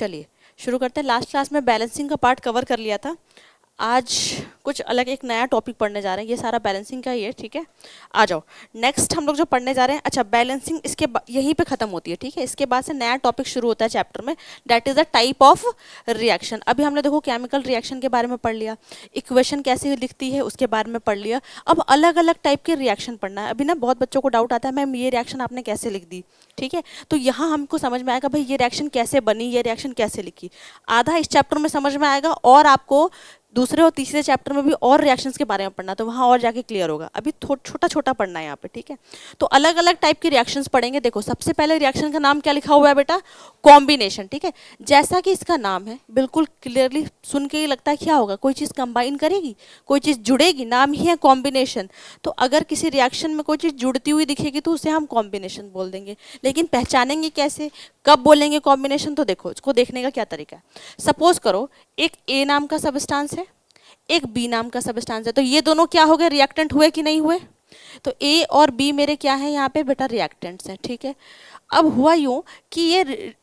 चलिए शुरू करते हैं लास्ट क्लास में बैलेंसिंग का पार्ट कवर कर लिया था आज कुछ अलग एक नया टॉपिक पढ़ने जा रहे हैं ये सारा बैलेंसिंग का ही है ठीक है आ जाओ नेक्स्ट हम लोग जो पढ़ने जा रहे हैं अच्छा बैलेंसिंग इसके यहीं पे ख़त्म होती है ठीक है इसके बाद से नया टॉपिक शुरू होता है चैप्टर में that is the type of reaction अभी हमने देखो केमिकल रिएक्शन के बारे में पढ़ लिया इक्वेशन कैसे लिखती है उसके बारे में पढ़ लिया अब अलग अलग टाइप के रिएक्शन पढ़ना है अभी ना बहुत बच्चों को डाउट आता है मैम ये रिएक्शन आपने कैसे लिख दी ठीक है तो यहाँ हमको समझ में आएगा भाई ये रिएक्शन कैसे बनी ये रिएक्शन कैसे लिखी आधा इस चैप्टर में समझ में आएगा और आपको दूसरे और तीसरे चैप्टर में भी और रिएक्शंस के बारे में पढ़ना तो वहाँ और जाके क्लियर होगा अभी छोटा छोटा पढ़ना है यहाँ पे ठीक है तो अलग अलग टाइप के रिएक्शंस पढ़ेंगे देखो सबसे पहले रिएक्शन का नाम क्या लिखा हुआ है बेटा कॉम्बिनेशन ठीक है जैसा कि इसका नाम है बिल्कुल क्लियरली सुन के ही लगता है क्या होगा कोई चीज़ कंबाइन करेगी कोई चीज़ जुड़ेगी नाम ही है कॉम्बिनेशन तो अगर किसी रिएक्शन में कोई चीज़ जुड़ती हुई दिखेगी तो उसे हम कॉम्बिनेशन बोल देंगे लेकिन पहचानेंगे कैसे कब बोलेंगे कॉम्बिनेशन तो देखो उसको देखने का क्या तरीका है सपोज करो एक ए नाम का सबस्टांस एक बी नाम का सबस्टांस है तो ये दोनों क्या हो गए रिएक्टेंट हुए कि नहीं हुए तो ए और बी मेरे क्या है यहाँ पे बेटा रिएक्टेंट्स हैं ठीक है अब हुआ यूँ कि ये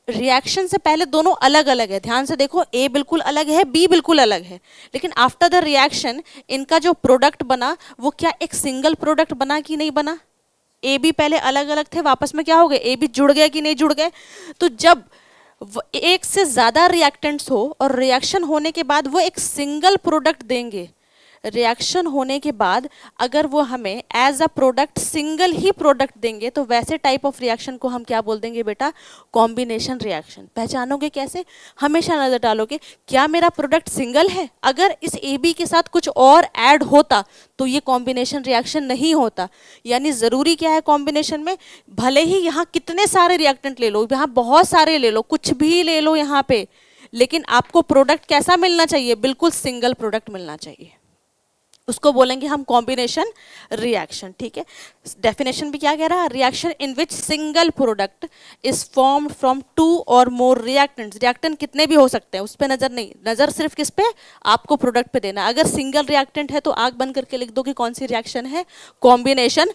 रिएक्शन से पहले दोनों अलग अलग है ध्यान से देखो ए बिल्कुल अलग है बी बिल्कुल अलग है लेकिन आफ्टर द रिएक्शन इनका जो प्रोडक्ट बना वो क्या एक सिंगल प्रोडक्ट बना कि नहीं बना ए बी पहले अलग अलग थे वापस में क्या हो गए ए बी जुड़ गए कि नहीं जुड़ गए तो जब एक से ज़्यादा रिएक्टेंट्स हो और रिएक्शन होने के बाद वो एक सिंगल प्रोडक्ट देंगे रिएक्शन होने के बाद अगर वो हमें एज अ प्रोडक्ट सिंगल ही प्रोडक्ट देंगे तो वैसे टाइप ऑफ रिएक्शन को हम क्या बोल देंगे बेटा कॉम्बिनेशन रिएक्शन पहचानोगे कैसे हमेशा नज़र डालोगे क्या मेरा प्रोडक्ट सिंगल है अगर इस ए बी के साथ कुछ और ऐड होता तो ये कॉम्बिनेशन रिएक्शन नहीं होता यानी ज़रूरी क्या है कॉम्बिनेशन में भले ही यहाँ कितने सारे रिएक्टेंट ले लो यहाँ बहुत सारे ले लो कुछ भी ले लो यहाँ पे लेकिन आपको प्रोडक्ट कैसा मिलना चाहिए बिल्कुल सिंगल प्रोडक्ट मिलना चाहिए उसको बोलेंगे हम कॉम्बिनेशन रिएक्शन ठीक है डेफिनेशन भी क्या कह रहा है reaction in which single product is form from two और मोर रिएक्टेंट रिएक्टेंट कितने भी हो सकते हैं उस पर नज़र नहीं नज़र सिर्फ किस पे आपको प्रोडक्ट पे देना अगर सिंगल रिएक्टेंट है तो आग बन करके लिख दो कि कौन सी रिएक्शन है कॉम्बिनेशन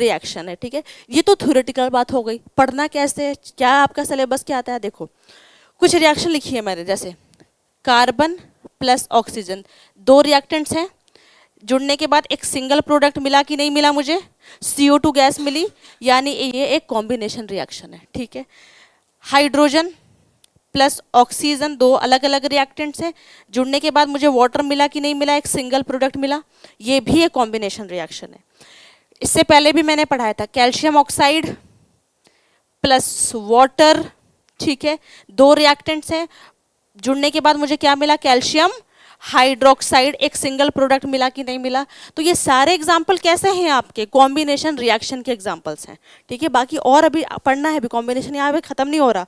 रिएक्शन है ठीक है ये तो थ्योरेटिकल बात हो गई पढ़ना कैसे क्या आपका सिलेबस क्या आता है देखो कुछ रिएक्शन लिखी है मैंने जैसे कार्बन प्लस ऑक्सीजन दो रिएक्टेंट्स हैं जुड़ने के बाद एक सिंगल प्रोडक्ट मिला कि नहीं मिला मुझे CO2 गैस मिली यानी ये एक कॉम्बिनेशन रिएक्शन है ठीक है हाइड्रोजन प्लस ऑक्सीजन दो अलग अलग रिएक्टेंट्स हैं जुड़ने के बाद मुझे वाटर मिला कि नहीं मिला एक सिंगल प्रोडक्ट मिला ये भी एक कॉम्बिनेशन रिएक्शन है इससे पहले भी मैंने पढ़ाया था कैल्शियम ऑक्साइड प्लस वाटर ठीक है दो रिएक्टेंट्स हैं जुड़ने के बाद मुझे क्या मिला कैल्शियम हाइड्रोक्साइड एक सिंगल प्रोडक्ट मिला कि नहीं मिला तो ये सारे एग्जाम्पल कैसे हैं आपके कॉम्बिनेशन रिएक्शन के एग्जाम्पल्स हैं ठीक है बाकी और अभी पढ़ना है अभी कॉम्बिनेशन यहाँ पे ख़त्म नहीं हो रहा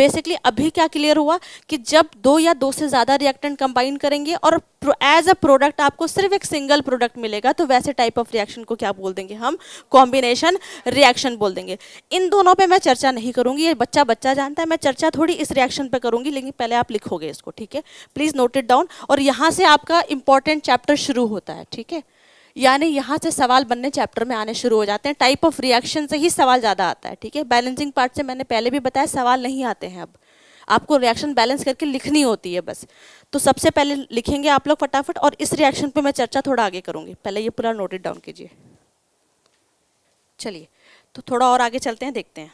बेसिकली अभी क्या क्लियर हुआ कि जब दो या दो से ज़्यादा रिएक्टेंट कंबाइन करेंगे और एज अ प्रोडक्ट आपको सिर्फ एक सिंगल प्रोडक्ट मिलेगा तो वैसे टाइप ऑफ रिएक्शन को क्या बोल देंगे हम कॉम्बिनेशन रिएक्शन बोल देंगे इन दोनों पे मैं चर्चा नहीं करूंगी ये बच्चा बच्चा जानता है मैं चर्चा थोड़ी इस रिएक्शन पे करूंगी लेकिन पहले आप लिखोगे इसको ठीक है प्लीज़ नोट इट डाउन और यहाँ से आपका इंपॉर्टेंट चैप्टर शुरू होता है ठीक है यानी यहाँ से सवाल बनने चैप्टर में आने शुरू हो जाते हैं टाइप ऑफ रिएक्शन से ही सवाल ज़्यादा आता है ठीक है बैलेंसिंग पार्ट से मैंने पहले भी बताया सवाल नहीं आते हैं अब आपको रिएक्शन बैलेंस करके लिखनी होती है बस तो सबसे पहले लिखेंगे आप लोग फटाफट और इस रिएक्शन पे मैं चर्चा थोड़ा आगे करूँगी पहले ये पूरा नोटेड डाउन कीजिए चलिए तो थोड़ा और आगे चलते हैं देखते हैं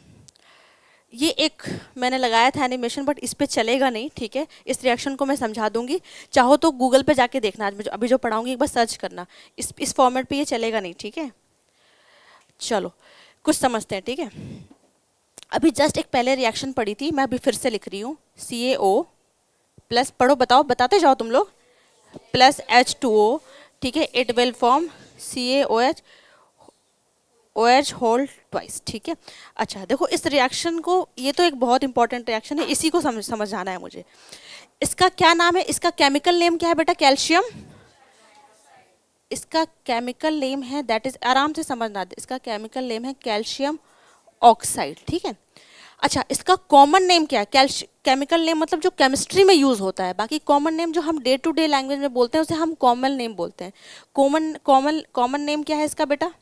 ये एक मैंने लगाया था एनिमेशन बट इस पर चलेगा नहीं ठीक है इस रिएक्शन को मैं समझा दूंगी चाहो तो गूगल पे जाके देखना आज मैं अभी जो पढ़ाऊंगी एक बार सर्च करना इस इस फॉर्मेट पे ये चलेगा नहीं ठीक है चलो कुछ समझते हैं ठीक है अभी जस्ट एक पहले रिएक्शन पड़ी थी मैं अभी फिर से लिख रही हूँ सी ए ओ प्लस पढ़ो बताओ बताते जाओ तुम लोग प्लस एच टू ओ ठीक है it will form C A O H O H whole twice ठीक है अच्छा देखो इस रिएक्शन को ये तो एक बहुत इंपॉर्टेंट रिएक्शन है इसी को समझ समझ जाना है मुझे इसका क्या नाम है इसका केमिकल नेम क्या है बेटा कैल्शियम इसका केमिकल नेम है दैट इज़ आराम से समझना इसका केमिकल नेम है कैल्शियम ऑक्साइड ठीक है अच्छा इसका कॉमन नेम क्या है कैल्श केमिकल नेम मतलब जो केमिस्ट्री में यूज़ होता है बाकी कॉमन नेम जो हम डे टू डे लैंग्वेज में बोलते हैं उसे हम कॉमन नेम बोलते हैं कॉमन कॉमन कॉमन नेम क्या है इसका बेटा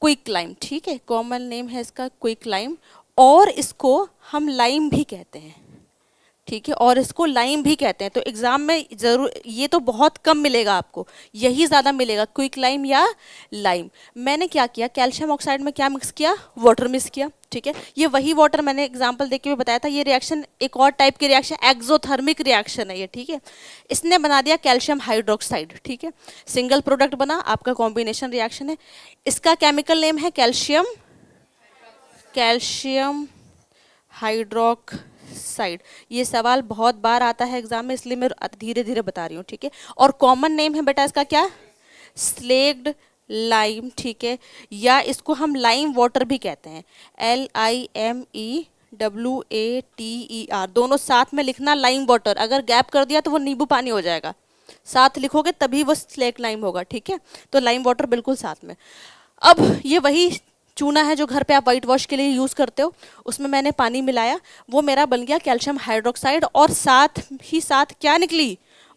क्विक लाइम ठीक है कॉमन नेम है इसका क्विक लाइम और इसको हम लाइम भी कहते हैं ठीक है और इसको लाइम भी कहते हैं तो एग्ज़ाम में ज़रूर ये तो बहुत कम मिलेगा आपको यही ज़्यादा मिलेगा क्विक लाइम या लाइम मैंने क्या किया कैल्शियम ऑक्साइड में क्या मिक्स किया वाटर मिक्स किया ठीक है ये वही वाटर मैंने एग्जाम्पल देख के भी बताया था ये रिएक्शन एक और टाइप की रिएक्शन एक्जोथर्मिक रिएक्शन है ये ठीक है इसने बना दिया कैल्शियम हाइड्रोक्साइड ठीक है सिंगल प्रोडक्ट बना आपका कॉम्बिनेशन रिएक्शन है इसका केमिकल नेम है कैल्शियम कैल्शियम हाइड्रोक साइड ये सवाल बहुत बार आता है एग्जाम में इसलिए मैं धीरे धीरे बता रही हूँ ठीक है और कॉमन नेम है बेटा इसका क्या स्लेग्ड लाइम ठीक है या इसको हम लाइम वाटर भी कहते हैं L I M E W A T E R दोनों साथ में लिखना लाइम वाटर अगर गैप कर दिया तो वो नींबू पानी हो जाएगा साथ लिखोगे तभी वो स्लेक लाइम होगा ठीक है तो लाइम वाटर बिल्कुल साथ में अब ये वही चूना है जो घर पे आप वाइट वॉश के लिए यूज़ करते हो उसमें मैंने पानी मिलाया वो मेरा बन गया कैल्शियम हाइड्रोक्साइड और साथ ही साथ क्या निकली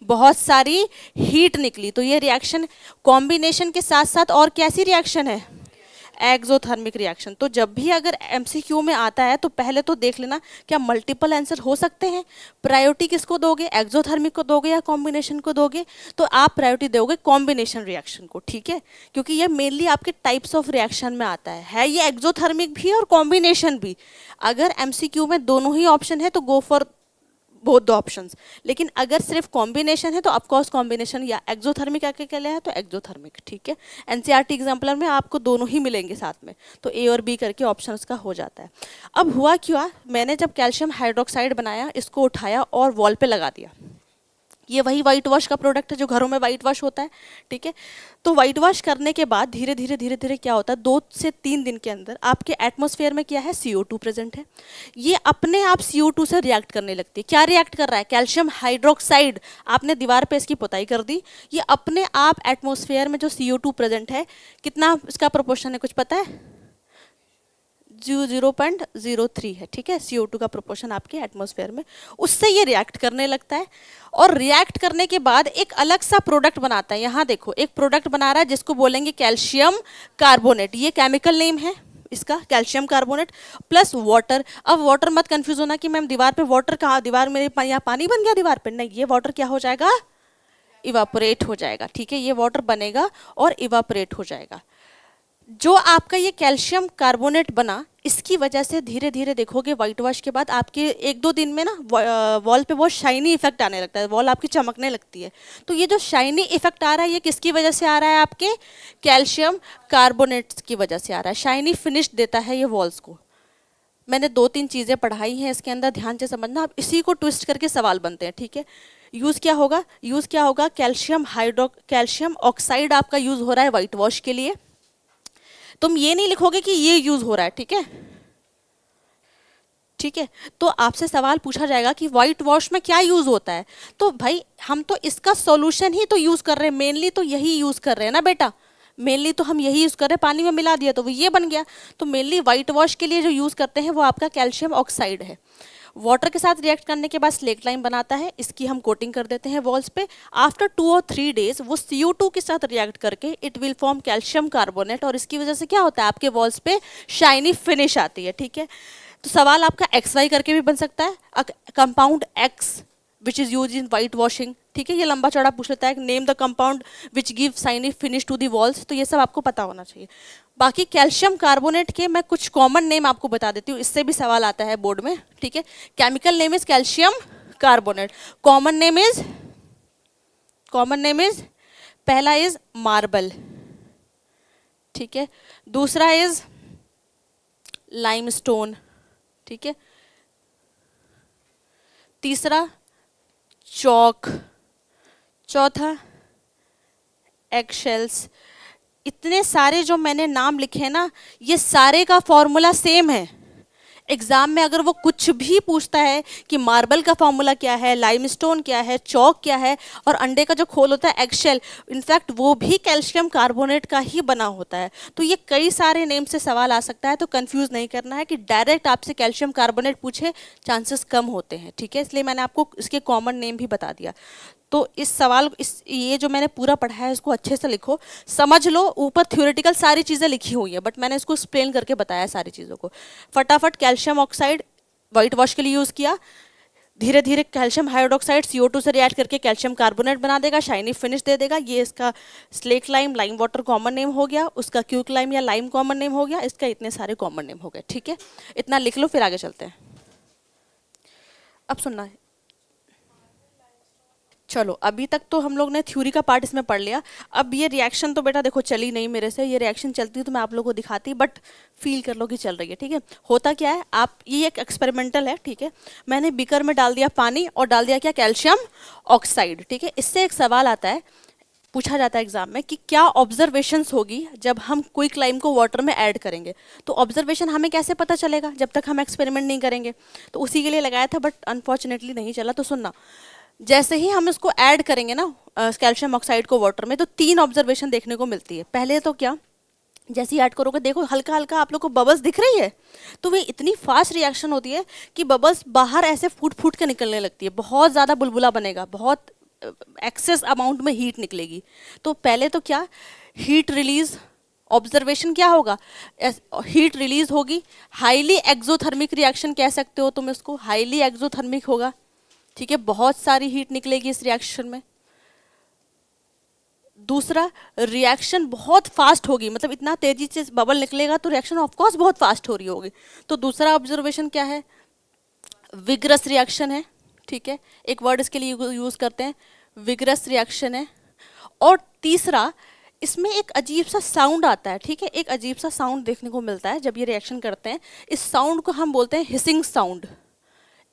बहुत सारी हीट निकली तो ये रिएक्शन कॉम्बिनेशन के साथ साथ और कैसी रिएक्शन है एक्जोथर्मिक रिएक्शन तो जब भी अगर एमसीक्यू में आता है तो पहले तो देख लेना क्या मल्टीपल आंसर हो सकते हैं प्रायोरिटी किसको दोगे एक्जोथर्मिक को दोगे या कॉम्बिनेशन को दोगे तो आप प्रायोरिटी दोगे कॉम्बिनेशन रिएक्शन को ठीक है क्योंकि ये मेनली आपके टाइप्स ऑफ रिएक्शन में आता है है ये एक्जोथर्मिक भी और कॉम्बिनेशन भी अगर एम में दोनों ही ऑप्शन है तो गो फॉर बहुत दो ऑप्शन लेकिन अगर सिर्फ कॉम्बिनेशन है तो अपकोर्स कॉम्बिनेशन या एक्जोथर्मिक आके क्या लिया है तो एक्जोथर्मिक ठीक है टी एग्जाम्पलर में आपको दोनों ही मिलेंगे साथ में तो ए और बी करके ऑप्शन का हो जाता है अब हुआ क्यों मैंने जब कैल्शियम हाइड्रोक्साइड बनाया इसको उठाया और वॉल पर लगा दिया ये वही वाइट वॉश का प्रोडक्ट है जो घरों में वाइट वॉश होता है ठीक है तो वाइट वॉश करने के बाद धीरे धीरे धीरे धीरे क्या होता है दो से तीन दिन के अंदर आपके एटमोसफेयर में क्या है सी प्रेजेंट है ये अपने आप सी से रिएक्ट करने लगती है क्या रिएक्ट कर रहा है कैल्शियम हाइड्रोक्साइड आपने दीवार पर इसकी पुताई कर दी ये अपने आप एटमोसफेयर में जो सी प्रेजेंट है कितना इसका प्रपोर्शन है कुछ पता है zero zero point zero three है ठीक है सी टू का प्रोपोर्शन आपके एटमोसफेयर में उससे ये रिएक्ट करने लगता है और रिएक्ट करने के बाद एक अलग सा प्रोडक्ट बनाता है यहाँ देखो एक प्रोडक्ट बना रहा है जिसको बोलेंगे कैल्शियम कार्बोनेट ये केमिकल नेम है इसका कैल्शियम कार्बोनेट प्लस वाटर अब वाटर मत कंफ्यूज होना कि मैम दीवार पे वाटर कहाँ दीवार मेरे यहाँ पानी बन गया दीवार पे नहीं ये वाटर क्या हो जाएगा इवापोरेट हो जाएगा ठीक है ये वाटर बनेगा और इवापोरेट हो जाएगा जो आपका ये कैल्शियम कार्बोनेट बना इसकी वजह से धीरे धीरे देखोगे वाइट वॉश के बाद आपके एक दो दिन में ना वॉल पे बहुत शाइनी इफेक्ट आने लगता है वॉल आपकी चमकने लगती है तो ये जो शाइनी इफेक्ट आ रहा है ये किसकी वजह से आ रहा है आपके कैल्शियम कार्बोनेट्स की वजह से आ रहा है शाइनी फिनिश देता है ये वॉल्स को मैंने दो तीन चीज़ें पढ़ाई हैं इसके अंदर ध्यान से समझना आप इसी को ट्विस्ट करके सवाल बनते हैं ठीक है यूज़ क्या होगा यूज़ क्या होगा कैल्शियम हाइड्रो कैल्शियम ऑक्साइड आपका यूज़ हो रहा है वाइट वॉश के लिए तुम ये नहीं लिखोगे कि ये यूज़ हो रहा है ठीक है ठीक है तो आपसे सवाल पूछा जाएगा कि वाइट वॉश में क्या यूज़ होता है तो भाई हम तो इसका सॉल्यूशन ही तो यूज़ कर रहे हैं मेनली तो यही यूज़ कर रहे हैं ना बेटा मेनली तो हम यही यूज़ कर रहे हैं पानी में मिला दिया तो वो ये बन गया तो मेनली वाइट वॉश के लिए जो यूज़ करते हैं वो आपका कैल्शियम ऑक्साइड है वाटर के साथ रिएक्ट करने के बाद स्लेक लाइन बनाता है इसकी हम कोटिंग कर देते हैं वॉल्स पे आफ्टर टू और थ्री डेज वो सी के साथ रिएक्ट करके it will form calcium carbonate और इसकी वजह से क्या होता है आपके वॉल्स पे शाइनी फिनिश आती है ठीक है तो सवाल आपका एक्स वाई करके भी बन सकता है compound X which is use in white washing ठीक है ये लंबा चौड़ा पूछ लेता है name the compound which give shiny finish to the walls तो ये सब आपको पता होना चाहिए बाकी कैल्शियम कार्बोनेट के मैं कुछ कॉमन नेम आपको बता देती हूँ इससे भी सवाल आता है बोर्ड में ठीक है chemical name is calcium carbonate common name is common name is पहला इज मार्बल ठीक है दूसरा इज लाइमस्टोन ठीक है तीसरा चौक चौथा एक्शेल्स इतने सारे जो मैंने नाम लिखे हैं ना ये सारे का फॉर्मूला सेम है एग्ज़ाम में अगर वो कुछ भी पूछता है कि मार्बल का फार्मूला क्या है लाइमस्टोन क्या है चौक क्या है और अंडे का जो खोल होता है एक्शेल इनफैक्ट वो भी कैल्शियम कार्बोनेट का ही बना होता है तो ये कई सारे नेम से सवाल आ सकता है तो कंफ्यूज नहीं करना है कि डायरेक्ट आपसे कैल्शियम कार्बोनेट पूछे चांसेस कम होते हैं ठीक है इसलिए मैंने आपको इसके कॉमन नेम भी बता दिया तो इस सवाल इस ये जो मैंने पूरा पढ़ा है इसको अच्छे से लिखो समझ लो ऊपर थ्योरेटिकल सारी चीज़ें लिखी हुई हैं बट मैंने इसको एक्सप्लेन करके बताया सारी चीज़ों को फटाफट कैल्शियम ऑक्साइड वाइट वॉश के लिए यूज़ किया धीरे धीरे calcium hydroxide C O two react करके कैल्शियम कार्बोनेट बना देगा शाइनी फिनिश दे देगा ये इसका slake lime lime water common name हो गया उसका क्यूक लाइम या लाइम कॉमन नेम हो गया इसका इतने सारे कॉमन नेम हो गए ठीक है इतना लिख लो फिर आगे चलते हैं अब सुनना है चलो अभी तक तो हम लोग ने थ्योरी का पार्ट इसमें पढ़ लिया अब ये रिएक्शन तो बेटा देखो चली नहीं मेरे से ये रिएक्शन चलती तो मैं आप लोगों को दिखाती बट फील कर लो कि चल रही है ठीक है होता क्या है आप ये एक एक्सपेरिमेंटल है ठीक है मैंने बीकर में डाल दिया पानी और डाल दिया क्या कैल्शियम ऑक्साइड ठीक है इससे एक सवाल आता है पूछा जाता है एग्जाम में कि क्या ऑब्जर्वेशन होगी जब हम क्विक लाइम को वाटर में ऐड करेंगे तो ऑब्जर्वेशन हमें कैसे पता चलेगा जब तक हम एक्सपेरिमेंट नहीं करेंगे तो उसी के लिए लगाया था बट अनफॉर्चुनेटली नहीं चला तो सुनना जैसे ही हम इसको ऐड करेंगे ना कैल्शियम ऑक्साइड को वाटर में तो तीन ऑब्जर्वेशन देखने को मिलती है पहले तो क्या जैसे ही ऐड करोगे देखो हल्का हल्का आप लोग को बबल्स दिख रही है तो वे इतनी फास्ट रिएक्शन होती है कि बबल्स बाहर ऐसे फूट फूट के निकलने लगती है बहुत ज़्यादा बुलबुला बनेगा बहुत एक्सेस अमाउंट में हीट निकलेगी तो पहले तो क्या हीट रिलीज़ ऑब्जर्वेशन क्या होगा हीट रिलीज़ होगी हाईली एक्जोथर्मिक रिएक्शन कह सकते हो तुम इसको हाईली एक्जोथर्मिक होगा ठीक है बहुत सारी हीट निकलेगी इस रिएक्शन में दूसरा रिएक्शन बहुत फास्ट होगी मतलब इतना तेजी से बबल निकलेगा तो रिएक्शन ऑफकोर्स बहुत फास्ट हो रही होगी तो दूसरा ऑब्जर्वेशन क्या है विग्रस रिएक्शन है ठीक है एक वर्ड इसके लिए यूज़ करते हैं विग्रस रिएक्शन है और तीसरा इसमें एक अजीब सा साउंड आता है ठीक है एक अजीब सा साउंड देखने को मिलता है जब ये रिएक्शन करते हैं इस साउंड को हम बोलते हैं हिसिंग साउंड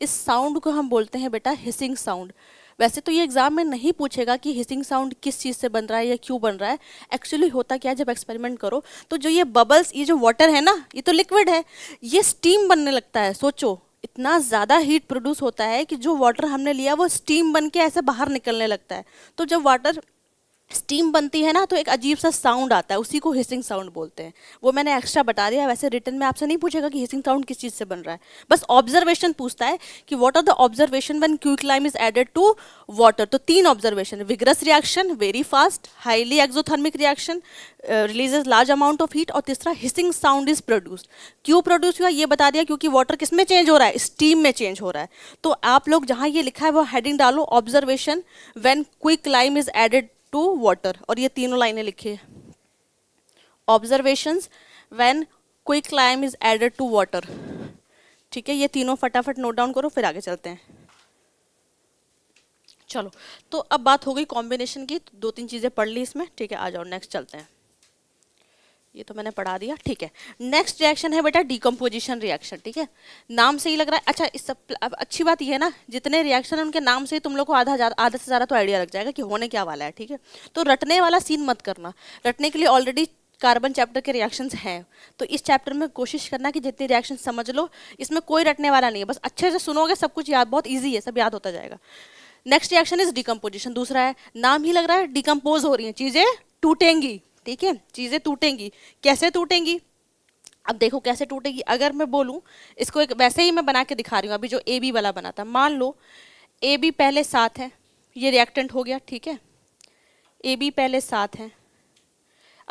इस साउंड को हम बोलते हैं बेटा हिसिंग साउंड वैसे तो ये एग्जाम में नहीं पूछेगा कि हिसिंग साउंड किस चीज़ से बन रहा है या क्यों बन रहा है एक्चुअली होता क्या है जब एक्सपेरिमेंट करो तो जो ये बबल्स ये जो वाटर है ना ये तो लिक्विड है ये स्टीम बनने लगता है सोचो इतना ज़्यादा हीट प्रोड्यूस होता है कि जो वाटर हमने लिया वो स्टीम बन के ऐसे बाहर निकलने लगता है तो जब वाटर स्टीम बनती है ना तो एक अजीब सा साउंड आता है उसी को हिसिंग साउंड बोलते हैं वो मैंने एक्स्ट्रा बता दिया वैसे रिटर्न में आपसे नहीं पूछेगा कि हिसिंग साउंड किस चीज़ से बन रहा है बस ऑब्जर्वेशन पूछता है कि what are the observation when quick lime is added to water तो तीन observation vigorous reaction very fast highly exothermic reaction release large amount of heat और तीसरा हिसिंग साउंड इज प्रोड्यूस्ड क्यों प्रोड्यूस हुआ ये बता दिया क्योंकि वाटर किस में चेंज हो रहा है स्टीम में चेंज हो रहा है तो आप लोग जहाँ ये लिखा है वो हेडिंग डालो observation when quick lime is added to water और ये तीनों लाइनें लिखी है observations when quick lime is added to water ठीक है ये तीनों फटाफट नोट डाउन करो फिर आगे चलते हैं चलो तो अब बात हो गई कॉम्बिनेशन की दो तीन चीज़ें पढ़ ली इसमें ठीक है आ जाओ नेक्स्ट चलते हैं ये तो मैंने पढ़ा दिया ठीक है नेक्स्ट रिएक्शन है बेटा डिकम्पोजिशन रिएक्शन ठीक है नाम से ही लग रहा है अच्छा इस सब अब अच्छी बात यह है ना जितने रिएक्शन है उनके नाम से ही तुम लोग को आधा आधा से ज़्यादा तो आइडिया लग जाएगा कि होने क्या वाला है ठीक है तो रटने वाला सीन मत करना रटने के लिए ऑलरेडी कार्बन चैप्टर के रिएक्शंस हैं तो इस चैप्टर में कोशिश करना कि जितने रिएक्शन समझ लो इसमें कोई रटने वाला नहीं है बस अच्छे से सुनोगे सब कुछ याद बहुत ईजी है सब याद होता जाएगा नेक्स्ट रिएक्शन इज डिकम्पोजिशन दूसरा है नाम ही लग रहा है डिकम्पोज हो रही हैं चीज़ें टूटेंगी ठीक है चीज़ें टूटेंगी कैसे टूटेंगी अब देखो कैसे टूटेगी अगर मैं बोलूं इसको एक वैसे ही मैं बना के दिखा रही हूं अभी जो ए बी वाला बना था मान लो ए बी पहले सात है ये रिएक्टेंट हो गया ठीक है ए बी पहले सात है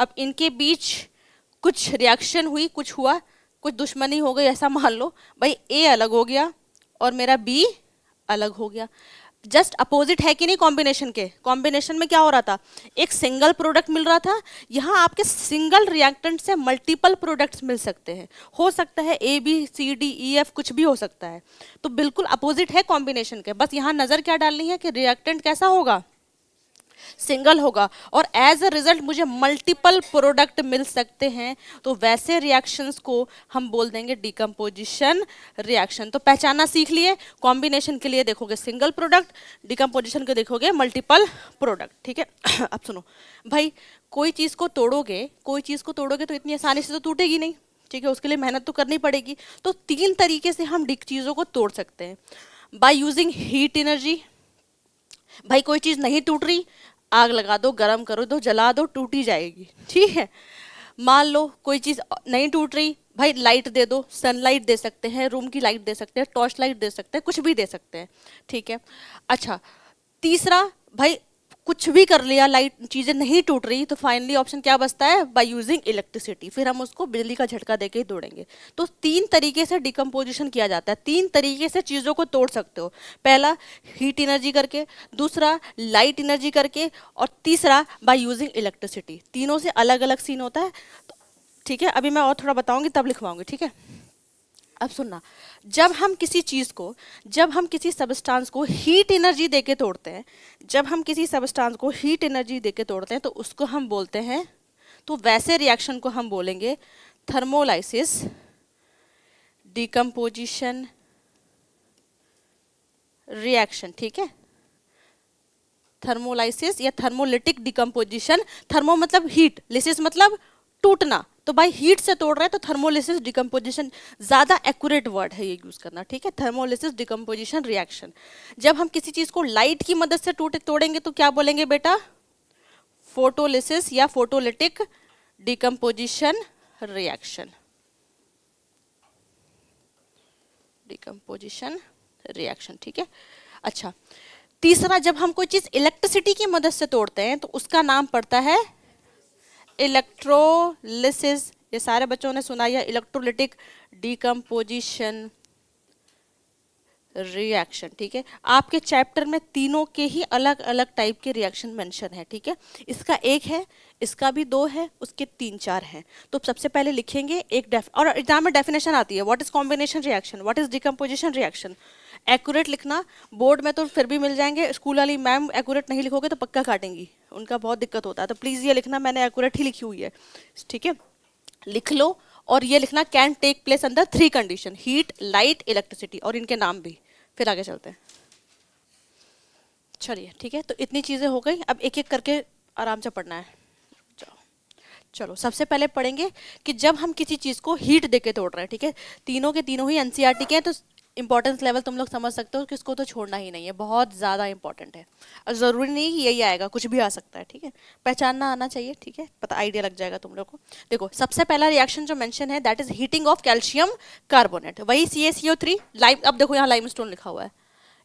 अब इनके बीच कुछ रिएक्शन हुई कुछ हुआ कुछ दुश्मनी हो गई ऐसा मान लो भाई ए अलग हो गया और मेरा बी अलग हो गया जस्ट अपोजिट है कि नहीं कॉम्बिनेशन के कॉम्बिनेशन में क्या हो रहा था एक सिंगल प्रोडक्ट मिल रहा था यहाँ आपके सिंगल रिएक्टेंट से मल्टीपल प्रोडक्ट्स मिल सकते हैं हो सकता है A B C D E F कुछ भी हो सकता है तो बिल्कुल अपोजिट है कॉम्बिनेशन के बस यहाँ नज़र क्या डालनी है कि रिएक्टेंट कैसा होगा सिंगल होगा और एज अ रिजल्ट मुझे मल्टीपल प्रोडक्ट मिल सकते हैं तो वैसे रिएक्शंस को हम बोल देंगे डिकम्पोजिशन रिएक्शन तो पहचाना सीख लिए कॉम्बिनेशन के लिए देखोगे सिंगल प्रोडक्ट डिकम्पोजिशन के देखोगे मल्टीपल प्रोडक्ट ठीक है अब सुनो भाई कोई चीज़ को तोड़ोगे कोई चीज़ को तोड़ोगे तो इतनी आसानी से तो टूटेगी नहीं ठीक है उसके लिए मेहनत तो करनी पड़ेगी तो तीन तरीके से हम डिक चीज़ों को तोड़ सकते हैं बाई यूजिंग हीट एनर्जी भाई कोई चीज़ नहीं टूट रही आग लगा दो गर्म करो दो जला दो टूटी जाएगी ठीक है मान लो कोई चीज़ नहीं टूट रही भाई लाइट दे दो सनलाइट दे सकते हैं रूम की लाइट दे सकते हैं टॉर्च लाइट दे सकते हैं कुछ भी दे सकते हैं ठीक है अच्छा तीसरा भाई कुछ भी कर लिया लाइट चीज़ें नहीं टूट रही तो फाइनली ऑप्शन क्या बचता है बाय यूजिंग इलेक्ट्रिसिटी फिर हम उसको बिजली का झटका देके ही तोड़ेंगे तो तीन तरीके से डिकम्पोजिशन किया जाता है तीन तरीके से चीज़ों को तोड़ सकते हो पहला हीट एनर्जी करके दूसरा लाइट एनर्जी करके और तीसरा बाय यूजिंग इलेक्ट्रिसिटी तीनों से अलग अलग सीन होता है तो ठीक है अभी मैं और थोड़ा बताऊंगी तब लिखवाऊंगी ठीक है अब सुनना जब हम किसी चीज़ को जब हम किसी सबस्टांस को हीट एनर्जी देके तोड़ते हैं जब हम किसी सबस्टांस को हीट एनर्जी देके तोड़ते हैं तो उसको हम बोलते हैं तो वैसे रिएक्शन को हम बोलेंगे थर्मोलाइसिस डिकम्पोजिशन रिएक्शन ठीक है थर्मोलाइसिस या थर्मोलिटिक डिकम्पोजिशन थर्मो मतलब हीट लिसिस मतलब टूटना तो भाई हीट से तोड़ रहे हैं तो थर्मोलिसिस डिकम्पोजिशन ज़्यादा एक्यूरेट वर्ड है ये यूज़ करना ठीक है थर्मोलिसिस डिकम्पोजिशन रिएक्शन जब हम किसी चीज़ को लाइट की मदद से टूटे तोड़ेंगे तो क्या बोलेंगे बेटा फोटोलिसिस या photolytic decomposition reaction decomposition reaction ठीक है अच्छा तीसरा जब हम कोई चीज़ इलेक्ट्रिसिटी की मदद से तोड़ते हैं तो उसका नाम पड़ता है इलेक्ट्रोलिसिस ये सारे बच्चों ने सुना यह इलेक्ट्रोलिटिक डिकम्पोजिशन रिएक्शन ठीक है आपके चैप्टर में तीनों के ही अलग अलग टाइप के रिएक्शन मेंशन है ठीक है इसका एक है इसका भी दो है उसके तीन चार हैं तो सबसे पहले लिखेंगे एक डेफ और एग्जाम में डेफिनेशन आती है what is combination reaction what is decomposition reaction accurate लिखना बोर्ड में तो फिर भी मिल जाएंगे स्कूल वाली मैम एक्यूरेट नहीं लिखोगे तो पक्का काटेंगी उनका बहुत दिक्कत होता है तो प्लीज़ ये लिखना मैंने एक्यूरेट ही लिखी हुई है ठीक है लिख लो और ये लिखना can take place under three condition heat light electricity और इनके नाम भी फिर आगे चलते हैं चलिए ठीक है तो इतनी चीज़ें हो गई अब एक एक करके आराम से पढ़ना है चलो सबसे पहले पढ़ेंगे कि जब हम किसी चीज़ को हीट देके तोड़ रहे हैं ठीक है तीनों के तीनों ही एनसीईआरटी e के हैं तो इंपॉर्टेंस लेवल तुम लोग समझ सकते हो कि इसको तो छोड़ना ही नहीं है बहुत ज़्यादा इंपॉर्टेंट है और ज़रूरी नहीं कि यही आएगा कुछ भी आ सकता है ठीक है पहचानना आना चाहिए ठीक है पता आइडिया लग जाएगा तुम लोग को देखो सबसे पहला रिएक्शन जो मैंशन है that is heating of calcium carbonate वही सी ए सी ओ थ्री लाइम अब देखो यहाँ लाइम स्टोन लिखा हुआ है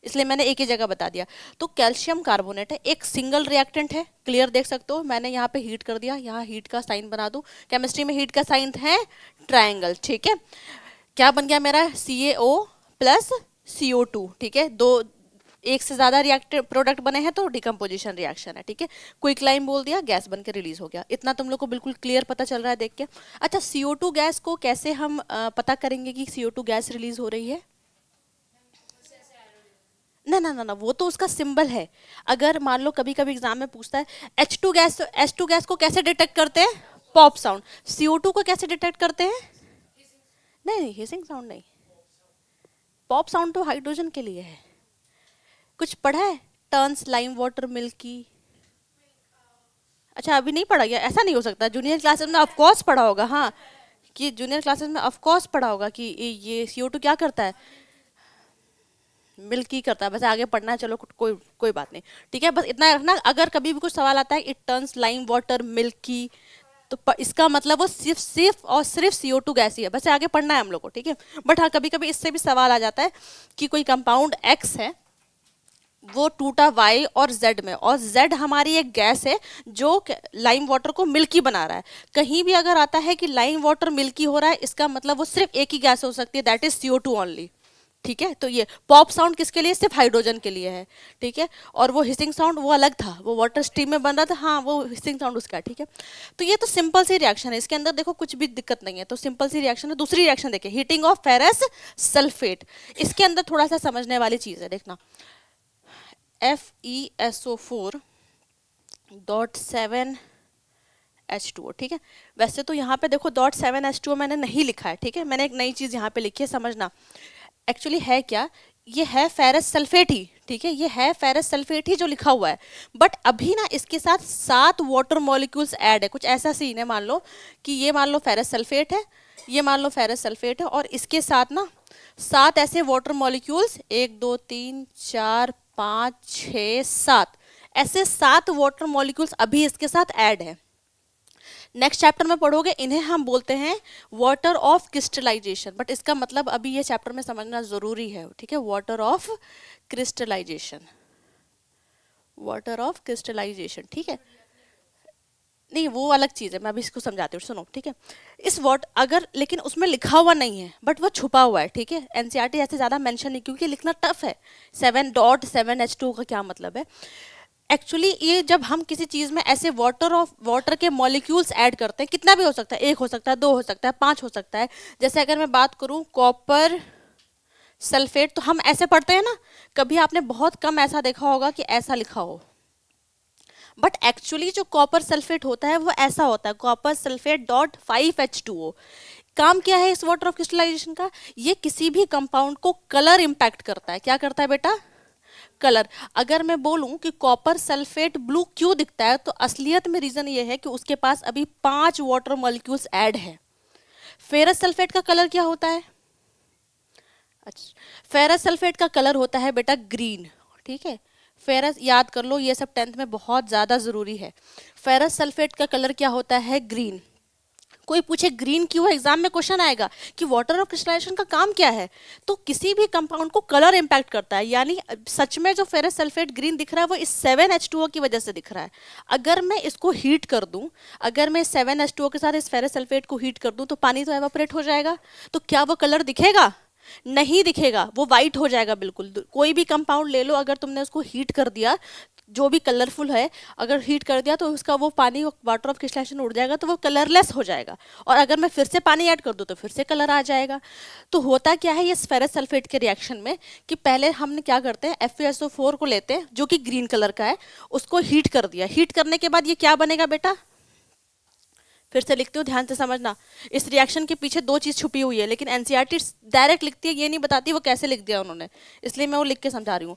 इसलिए मैंने एक ही जगह बता दिया तो कैल्शियम कार्बोनेट है एक सिंगल रिएक्टेंट है क्लियर देख सकते हो मैंने यहाँ पे हीट कर दिया यहाँ हीट का साइन बना दूँ केमिस्ट्री में हीट का साइन है ट्राइंगल ठीक है क्या बन गया मेरा सी ए ओ प्लस सी ठीक है दो एक से ज़्यादा रिएक्ट प्रोडक्ट बने हैं तो डिकम्पोजिशन रिएक्शन है ठीक है क्विक लाइम बोल दिया गैस बन के रिलीज हो गया इतना तुम लोग को बिल्कुल क्लियर पता चल रहा है देख के अच्छा सी गैस को कैसे हम पता करेंगे कि सी गैस रिलीज हो रही है ना ना ना ना वो तो उसका सिंबल है अगर मान लो कभी कभी एग्जाम में पूछता है H two gas H two gas को कैसे डिटेक्ट करते हैं पॉप साउंड सी को कैसे डिटेक्ट करते हैं नहीं हिसिंग साउंड नहीं पॉप साउंड तो हाइड्रोजन के लिए है कुछ पढ़ा है टर्न्स लाइम वाटर मिल्की अच्छा अभी नहीं पढ़ा गया ऐसा नहीं हो सकता जूनियर क्लासेस में ऑफकोर्स पढ़ा होगा हाँ कि जूनियर क्लासेस में ऑफकोर्स पढ़ा होगा कि ये सी क्या करता है मिल्की करता है बस आगे पढ़ना है चलो कोई कोई बात नहीं ठीक है बस इतना रखना अगर कभी भी कुछ सवाल आता है it turns lime water milky तो इसका मतलब वो सिर्फ सिर्फ और सिर्फ सी गैस ही है बस आगे पढ़ना है हम लोग को ठीक है बट हाँ कभी कभी इससे भी सवाल आ जाता है कि कोई कंपाउंड एक्स है वो टूटा वाई और जेड में और जेड हमारी एक गैस है जो लाइम वाटर को मिल्की बना रहा है कहीं भी अगर आता है कि लाइम वाटर मिल्की हो रहा है इसका मतलब वो सिर्फ एक ही गैस हो सकती है that is CO two only ठीक है तो ये पॉप साउंड किसके लिए सिर्फ हाइड्रोजन के लिए है ठीक है और वो हिसिंग साउंड वो अलग था वो वाटर स्ट्रीम में बन रहा था हाँ वो हिसिंग साउंड उसका ठीक है तो ये तो सिंपल सी रिएक्शन है इसके अंदर देखो कुछ भी दिक्कत नहीं है तो सिंपल सी रिएक्शन है दूसरी रिएक्शन देखिए हीटिंग ऑफ फेरस सल्फेट इसके अंदर थोड़ा सा समझने वाली चीज़ है देखना F E S O four dot seven H two O ठीक है वैसे तो यहाँ पे देखो dot seven H two O मैंने नहीं लिखा है ठीक है मैंने एक नई चीज़ यहाँ पे लिखी है समझना एक्चुअली है क्या ये है फेरस सल्फेट ही ठीक है ये है फेरस सल्फेट ही जो लिखा हुआ है बट अभी ना इसके साथ सात वाटर मॉलिक्यूल्स ऐड है कुछ ऐसा सीन है मान लो कि ये मान लो फेरस सल्फेट है ये मान लो फेरस सल्फेट है और इसके साथ ना सात ऐसे वाटर मॉलिक्यूल्स एक दो तीन चार पाँच छ सात ऐसे सात वाटर मॉलिक्यूल्स अभी इसके साथ ऐड है नेक्स्ट चैप्टर में पढ़ोगे इन्हें हम बोलते हैं वाटर ऑफ क्रिस्टलाइजेशन बट इसका मतलब अभी ये चैप्टर में समझना ज़रूरी है ठीक है water of crystallization water of crystallization ठीक है नहीं वो अलग चीज़ है मैं अभी इसको समझाती हूँ सुनो ठीक है इस वर्ड अगर लेकिन उसमें लिखा हुआ नहीं है बट वो छुपा हुआ है ठीक है एनसीईआरटी e ऐसे ज़्यादा मैंशन नहीं क्योंकि लिखना टफ है seven dot seven H two का क्या मतलब है एक्चुअली ये जब हम किसी चीज़ में ऐसे वाटर ऑफ वाटर के मॉलिक्यूल्स ऐड करते हैं कितना भी हो सकता है एक हो सकता है दो हो सकता है पाँच हो सकता है जैसे अगर मैं बात करूँ कॉपर सल्फेट तो हम ऐसे पढ़ते हैं ना कभी आपने बहुत कम ऐसा देखा होगा कि ऐसा लिखा हो बट एक्चुअली जो कॉपर सल्फेट होता है वो ऐसा होता है copper sulphate dot five H two O काम क्या है इस वाटर ऑफ क्रिस्टलाइजेशन का ये किसी भी कंपाउंड को कलर इम्पैक्ट करता है क्या करता है बेटा कलर अगर मैं बोलूं कि कॉपर सल्फेट ब्लू क्यों दिखता है तो असलियत में रीज़न ये है कि उसके पास अभी पांच वाटर मॉलिक्यूल्स ऐड है फेरस सल्फेट का कलर क्या होता है अच्छा फेरस सल्फेट का कलर होता है बेटा ग्रीन ठीक है फेरस याद कर लो ये सब टेंथ में बहुत ज़्यादा ज़रूरी है फेरस सल्फेट का कलर क्या होता है ग्रीन कोई पूछे ग्रीन क्यों है एग्जाम में क्वेश्चन आएगा कि वाटर और क्रिस्टलाइजेशन का काम क्या है तो किसी भी कंपाउंड को कलर इंपैक्ट करता है यानी सच में जो फेरस सल्फेट ग्रीन दिख रहा है वो इस सेवन एच टू ओ की वजह से दिख रहा है अगर मैं इसको हीट कर दूं अगर मैं सेवन एच टू ओ के साथ इस फेरस सल्फेट को हीट कर दूं तो पानी तो एवोपरेट हो जाएगा तो क्या वो कलर दिखेगा नहीं दिखेगा वो वाइट हो जाएगा बिल्कुल कोई भी कंपाउंड ले लो अगर तुमने उसको हीट कर दिया जो भी कलरफुल है अगर हीट कर दिया तो उसका वो पानी वाटर ऑफ क्रिस्टलाइजेशन उड़ जाएगा तो वो कलरलेस हो जाएगा और अगर मैं फिर से पानी ऐड कर दूँ तो फिर से कलर आ जाएगा तो होता क्या है ये फेरस सल्फेट के रिएक्शन में कि पहले हम क्या करते हैं एफ को लेते हैं जो कि ग्रीन कलर का है उसको हीट कर दिया हीट करने के बाद ये क्या बनेगा बेटा फिर से लिखती हूँ ध्यान से समझना इस रिएक्शन के पीछे दो चीज़ छुपी हुई है लेकिन एन डायरेक्ट e लिखती है ये नहीं बताती वो कैसे लिख दिया उन्होंने इसलिए मैं वो लिख के समझा रही हूँ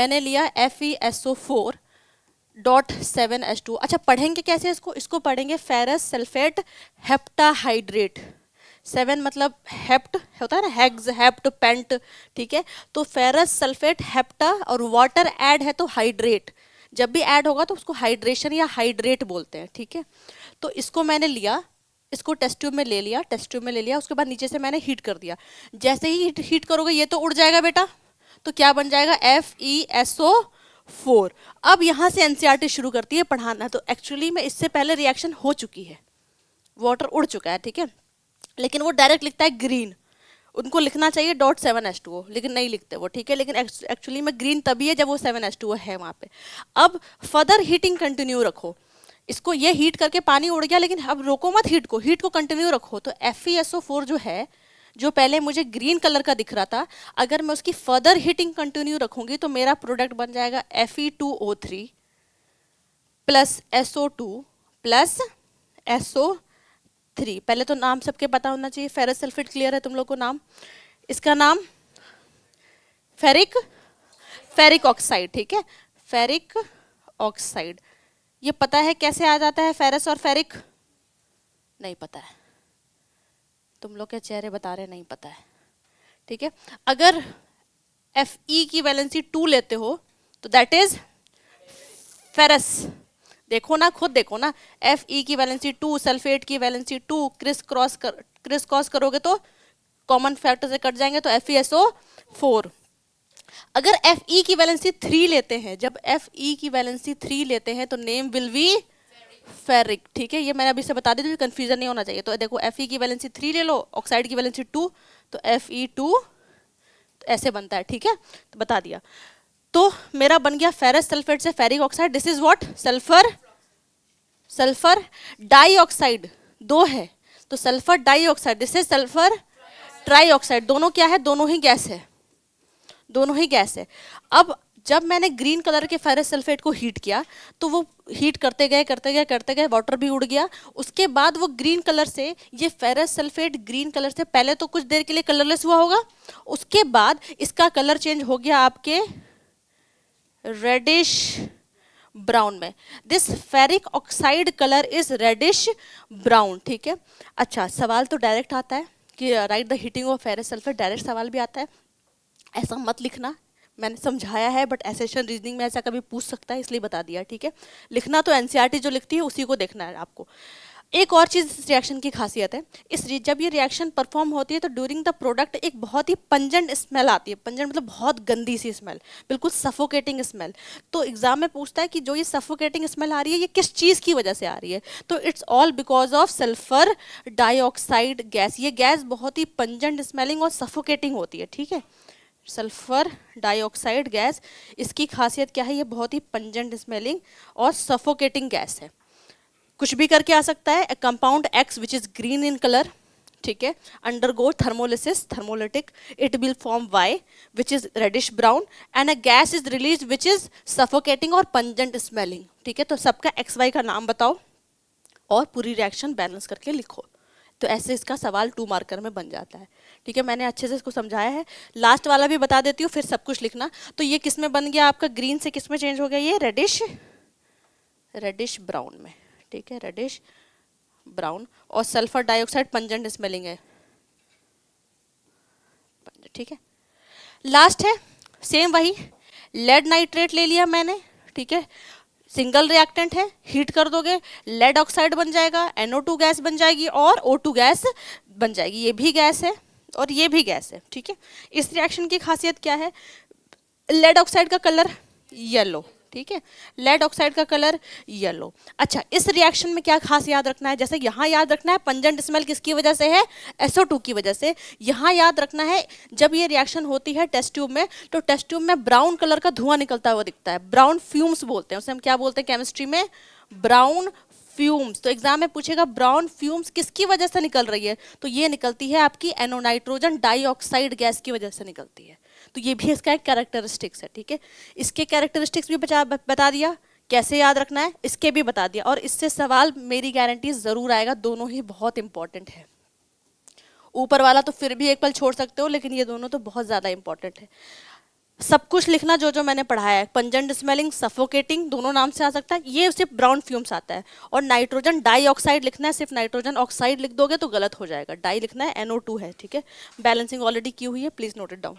मैंने लिया F E S O four dot seven S two अच्छा पढ़ेंगे कैसे इसको इसको पढ़ेंगे फेरस सल्फेट हेप्टाहाइड्रेट सेवन मतलब हेप्ट होता है ना हैग्ज हेप्ट पेंट ठीक है तो फेरस सल्फेट हेप्टा और वाटर ऐड है तो हाइड्रेट जब भी ऐड होगा तो उसको हाइड्रेशन या हाइड्रेट बोलते हैं ठीक है थीके? तो इसको मैंने लिया इसको टेस्ट ट्यूब में ले लिया टेस्ट ट्यूब में ले लिया उसके बाद नीचे से मैंने हीट कर दिया जैसे ही हीट हीट करोगे ये तो उड़ जाएगा बेटा तो क्या बन जाएगा F E S O four अब यहाँ से एन e शुरू करती है पढ़ाना तो एक्चुअली में इससे पहले रिएक्शन हो चुकी है वाटर उड़ चुका है ठीक है लेकिन वो डायरेक्ट लिखता है ग्रीन उनको लिखना चाहिए dot seven S two O लेकिन नहीं लिखते वो ठीक है लेकिन एक्चुअली में ग्रीन तभी है जब वो सेवन एस टू ओ है वहाँ पे अब फर्दर हीटिंग कंटिन्यू रखो इसको ये हीट करके पानी उड़ गया लेकिन अब रोको मत हीट को हीट को कंटिन्यू रखो तो एफ e जो है जो पहले मुझे ग्रीन कलर का दिख रहा था अगर मैं उसकी फर्दर हीटिंग कंटिन्यू रखूंगी तो मेरा प्रोडक्ट बन जाएगा F E two O three plus S O two plus S O three पहले तो नाम सबके पता होना चाहिए फेरस सल्फेट क्लियर है तुम लोग को नाम इसका नाम फेरिक फेरिक ऑक्साइड ठीक है फेरिक ऑक्साइड ये पता है कैसे आ जाता है फेरस और फेरिक नहीं पता है तुम लोग के चेहरे बता रहे नहीं पता है ठीक है अगर एफ ई e की वैलेंसी टू लेते हो तो दैट इज फेरस देखो ना खुद देखो ना एफ ई e की वैलेंसी टू सल्फेट की वैलेंसी टू क्रिस क्रॉस कर क्रिस क्रॉस करोगे तो कॉमन फैक्टर से कट जाएंगे तो F E S O four अगर एफ ई e की वैलेंसी थ्री लेते हैं जब एफ ई e की वैलेंसी थ्री लेते हैं तो नेम विल बी फेरिक ठीक है ये मैंने अभी से बता दी थी तो कन्फ्यूजन नहीं होना चाहिए तो देखो एफ ई e की वैलेंसी थ्री ले लो ऑक्साइड की वैलेंसी टू तो एफ ई टू ऐसे बनता है ठीक है तो बता दिया तो मेरा बन गया फेरस सल्फेट से ferric oxide this is what sulphur sulphur dioxide दो है तो sulphur dioxide this is sulphur trioxide दोनों क्या है दोनों ही गैस है दोनों ही गैस है अब जब मैंने ग्रीन कलर के फेरस सल्फेट को हीट किया तो वो हीट करते गए करते गए करते गए वाटर भी उड़ गया उसके बाद वो ग्रीन कलर से ये फेरस सल्फेट ग्रीन कलर से पहले तो कुछ देर के लिए कलरलेस हुआ होगा उसके बाद इसका कलर चेंज हो गया आपके रेडिश ब्राउन में this ferric oxide colour is reddish brown ठीक है अच्छा सवाल तो डायरेक्ट आता है कि write the heating of ferrous sulphate direct सवाल भी आता है ऐसा मत लिखना मैंने समझाया है बट एसेशन रीजनिंग में ऐसा कभी पूछ सकता है इसलिए बता दिया ठीक है लिखना तो एन e जो लिखती है उसी को देखना है आपको एक और चीज़ इस रिएक्शन की खासियत है इस जब ये रिएक्शन परफॉर्म होती है तो ड्यूरिंग द प्रोडक्ट एक बहुत ही पंजेंट स्मेल आती है पंजेंट मतलब बहुत गंदी सी स्मेल बिल्कुल सफोकेटिंग स्मेल तो एग्जाम में पूछता है कि जो ये सफोकेटिंग स्मेल आ रही है ये किस चीज़ की वजह से आ रही है तो it's all because of sulphur dioxide gas ये गैस बहुत ही पंजेंट स्मेलिंग और सफोकेटिंग होती है ठीक है सल्फर डाइऑक्साइड गैस इसकी खासियत क्या है ये बहुत ही पंजेंट स्मेलिंग और सफोकेटिंग गैस है कुछ भी करके आ सकता है compound X which is green in colour ठीक है undergo thermolysis thermolytic it will form Y which is reddish brown and a gas is release which is suffocating और पंजेंट स्मेलिंग ठीक है तो सबका एक्स वाई का नाम बताओ और पूरी रिएक्शन बैलेंस करके लिखो तो ऐसे इसका सवाल टू मार्कर में बन जाता है ठीक है मैंने अच्छे से इसको समझाया है लास्ट वाला भी बता देती हूँ फिर सब कुछ लिखना तो ये किस में बन गया आपका ग्रीन से किस में चेंज हो गया ये रेडिश रेडिश ब्राउन में ठीक है रेडिश ब्राउन और सल्फर डाइऑक्साइड पंजेंट स्मेलिंग है ठीक है लास्ट है सेम वही लेड नाइट्रेट ले लिया मैंने ठीक है सिंगल रिएक्टेंट है हीट कर दोगे लेड ऑक्साइड बन जाएगा टू गैस बन जाएगी और टू गैस बन जाएगी ये भी गैस है और ये भी गैस है ठीक है इस रिएक्शन की खासियत क्या है लेड ऑक्साइड का कलर येलो ठीक है लेड ऑक्साइड का कलर येलो अच्छा इस रिएक्शन में क्या खास याद रखना है जैसे यहाँ याद रखना है पंजेंट स्मेल किसकी वजह से है टू की वजह से यहाँ याद रखना है जब ये रिएक्शन होती है टेस्ट ट्यूब में तो टेस्ट ट्यूब में ब्राउन कलर का धुआं निकलता हुआ दिखता है ब्राउन फ्यूम्स बोलते हैं उसे हम क्या बोलते हैं केमिस्ट्री में ब्राउन फ्यूम्स तो एग्जाम में पूछेगा ब्राउन फ्यूम्स किसकी वजह से निकल रही है तो ये निकलती है आपकी एनोनाइट्रोजन डाइऑक्साइड गैस की वजह से निकलती है तो ये भी इसका एक कैरेक्टरिस्टिक्स है ठीक है इसके कैरेक्टरिस्टिक्स भी बचा बता दिया कैसे याद रखना है इसके भी बता दिया और इससे सवाल मेरी गारंटी ज़रूर आएगा दोनों ही बहुत इंपॉर्टेंट है ऊपर वाला तो फिर भी एक पल छोड़ सकते हो लेकिन ये दोनों तो बहुत ज़्यादा इंपॉर्टेंट है सब कुछ लिखना जो जो मैंने पढ़ाया है पंजेंट स्मेलिंग सफोकेटिंग दोनों नाम से आ सकता है ये सिर्फ ब्राउन फ्यूम्स आता है और नाइट्रोजन डाईऑक्साइड लिखना है सिर्फ नाइट्रोजन ऑक्साइड लिख दोगे तो गलत हो जाएगा डाई लिखना है एनओ है ठीक है बैलेंसिंग ऑलरेडी की हुई है प्लीज नोट इट डाउन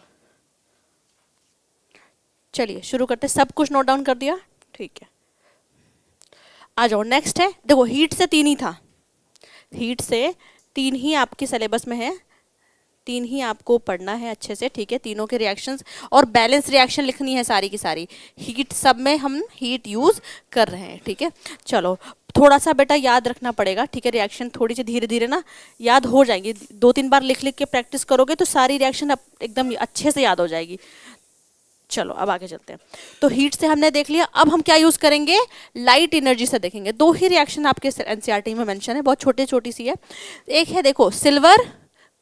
चलिए शुरू करते सब कुछ नोट डाउन कर दिया ठीक है आ जाओ नेक्स्ट है देखो हीट से तीन ही था हीट से तीन ही आपके सिलेबस में है तीन ही आपको पढ़ना है अच्छे से ठीक है तीनों के रिएक्शंस और बैलेंस रिएक्शन लिखनी है सारी की सारी हीट सब में हम हीट यूज़ कर रहे हैं ठीक है चलो थोड़ा सा बेटा याद रखना पड़ेगा ठीक है रिएक्शन थोड़ी सी धीरे धीरे ना याद हो जाएंगी दो तीन बार लिख लिख के प्रैक्टिस करोगे तो सारी रिएक्शन एकदम अच्छे से याद हो जाएगी चलो अब आगे चलते हैं तो हीट से हमने देख लिया अब हम क्या यूज़ करेंगे लाइट एनर्जी से देखेंगे दो ही रिएक्शन आपके एनसीआरटी e में मेंशन है बहुत छोटी छोटी सी है एक है देखो सिल्वर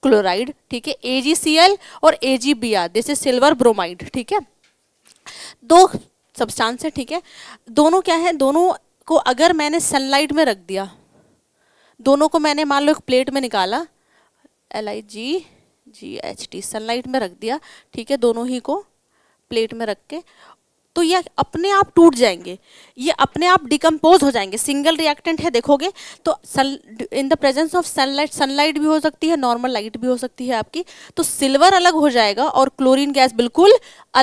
क्लोराइड ठीक है एजीसीएल और एजीबीआर जैसे सिल्वर ब्रोमाइड ठीक है दो सब्सटेंस है ठीक है दोनों क्या है दोनों को अगर मैंने सनलाइट में रख दिया दोनों को मैंने मान लो एक प्लेट में निकाला L I G G H T sunlight में रख दिया ठीक है दोनों ही को प्लेट में रख के तो ये अपने आप टूट जाएंगे ये अपने आप डिकम्पोज हो जाएंगे सिंगल रिएक्टेंट है देखोगे तो sun in the presence of sunlight sunlight भी हो सकती है नॉर्मल लाइट भी हो सकती है आपकी तो सिल्वर अलग हो जाएगा और क्लोरीन गैस बिल्कुल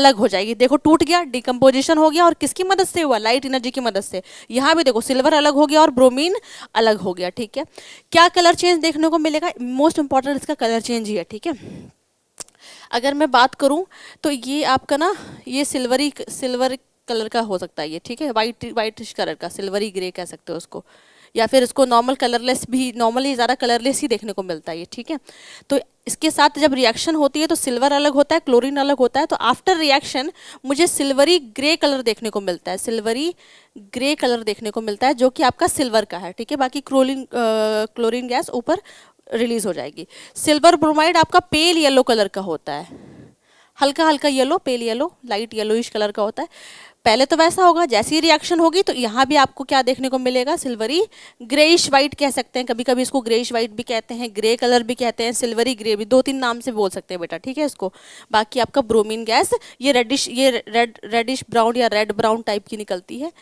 अलग हो जाएगी देखो टूट गया डिकम्पोजिशन हो गया और किसकी मदद से हुआ लाइट एनर्जी की मदद से यहाँ भी देखो सिल्वर अलग हो गया और ब्रोमीन अलग हो गया ठीक है क्या कलर चेंज देखने को मिलेगा मोस्ट इंपॉर्टेंट इसका कलर चेंज ही है ठीक है अगर मैं बात करूँ तो ये आपका ना ये सिल्वरी सिल्वर कलर का हो सकता है ये ठीक है वाइट वाइटिश कलर का सिल्वरी ग्रे कह सकते हो उसको या फिर इसको नॉर्मल कलरलेस भी नॉर्मली ज़्यादा कलरलेस ही देखने को मिलता है ये ठीक है तो इसके साथ जब रिएक्शन होती है तो सिल्वर अलग होता है क्लोरीन अलग होता है तो आफ्टर रिएक्शन मुझे सिल्वरी ग्रे कलर देखने को मिलता है सिल्वरी ग्रे कलर देखने को मिलता है जो कि आपका सिल्वर का है ठीक है बाकी क्लोरिन क्लोरिन गैस ऊपर रिलीज हो जाएगी सिल्वर ब्रोमाइड आपका पेल येलो कलर का होता है हल्का हल्का yellow pale yellow light yellow colour का होता है पहले तो वैसा होगा जैसी रिएक्शन होगी तो यहाँ भी आपको क्या देखने को मिलेगा सिल्वरी ग्रेइश वाइट कह सकते हैं कभी कभी इसको ग्रेइश वाइट भी कहते हैं ग्रे कलर भी कहते हैं सिल्वरी ग्रे भी दो तीन नाम से बोल सकते हैं बेटा ठीक है इसको बाकी आपका ब्रोमीन गैस ये रेडिश ये रेड रेडिश ब्राउन या रेड ब्राउन टाइप की निकलती है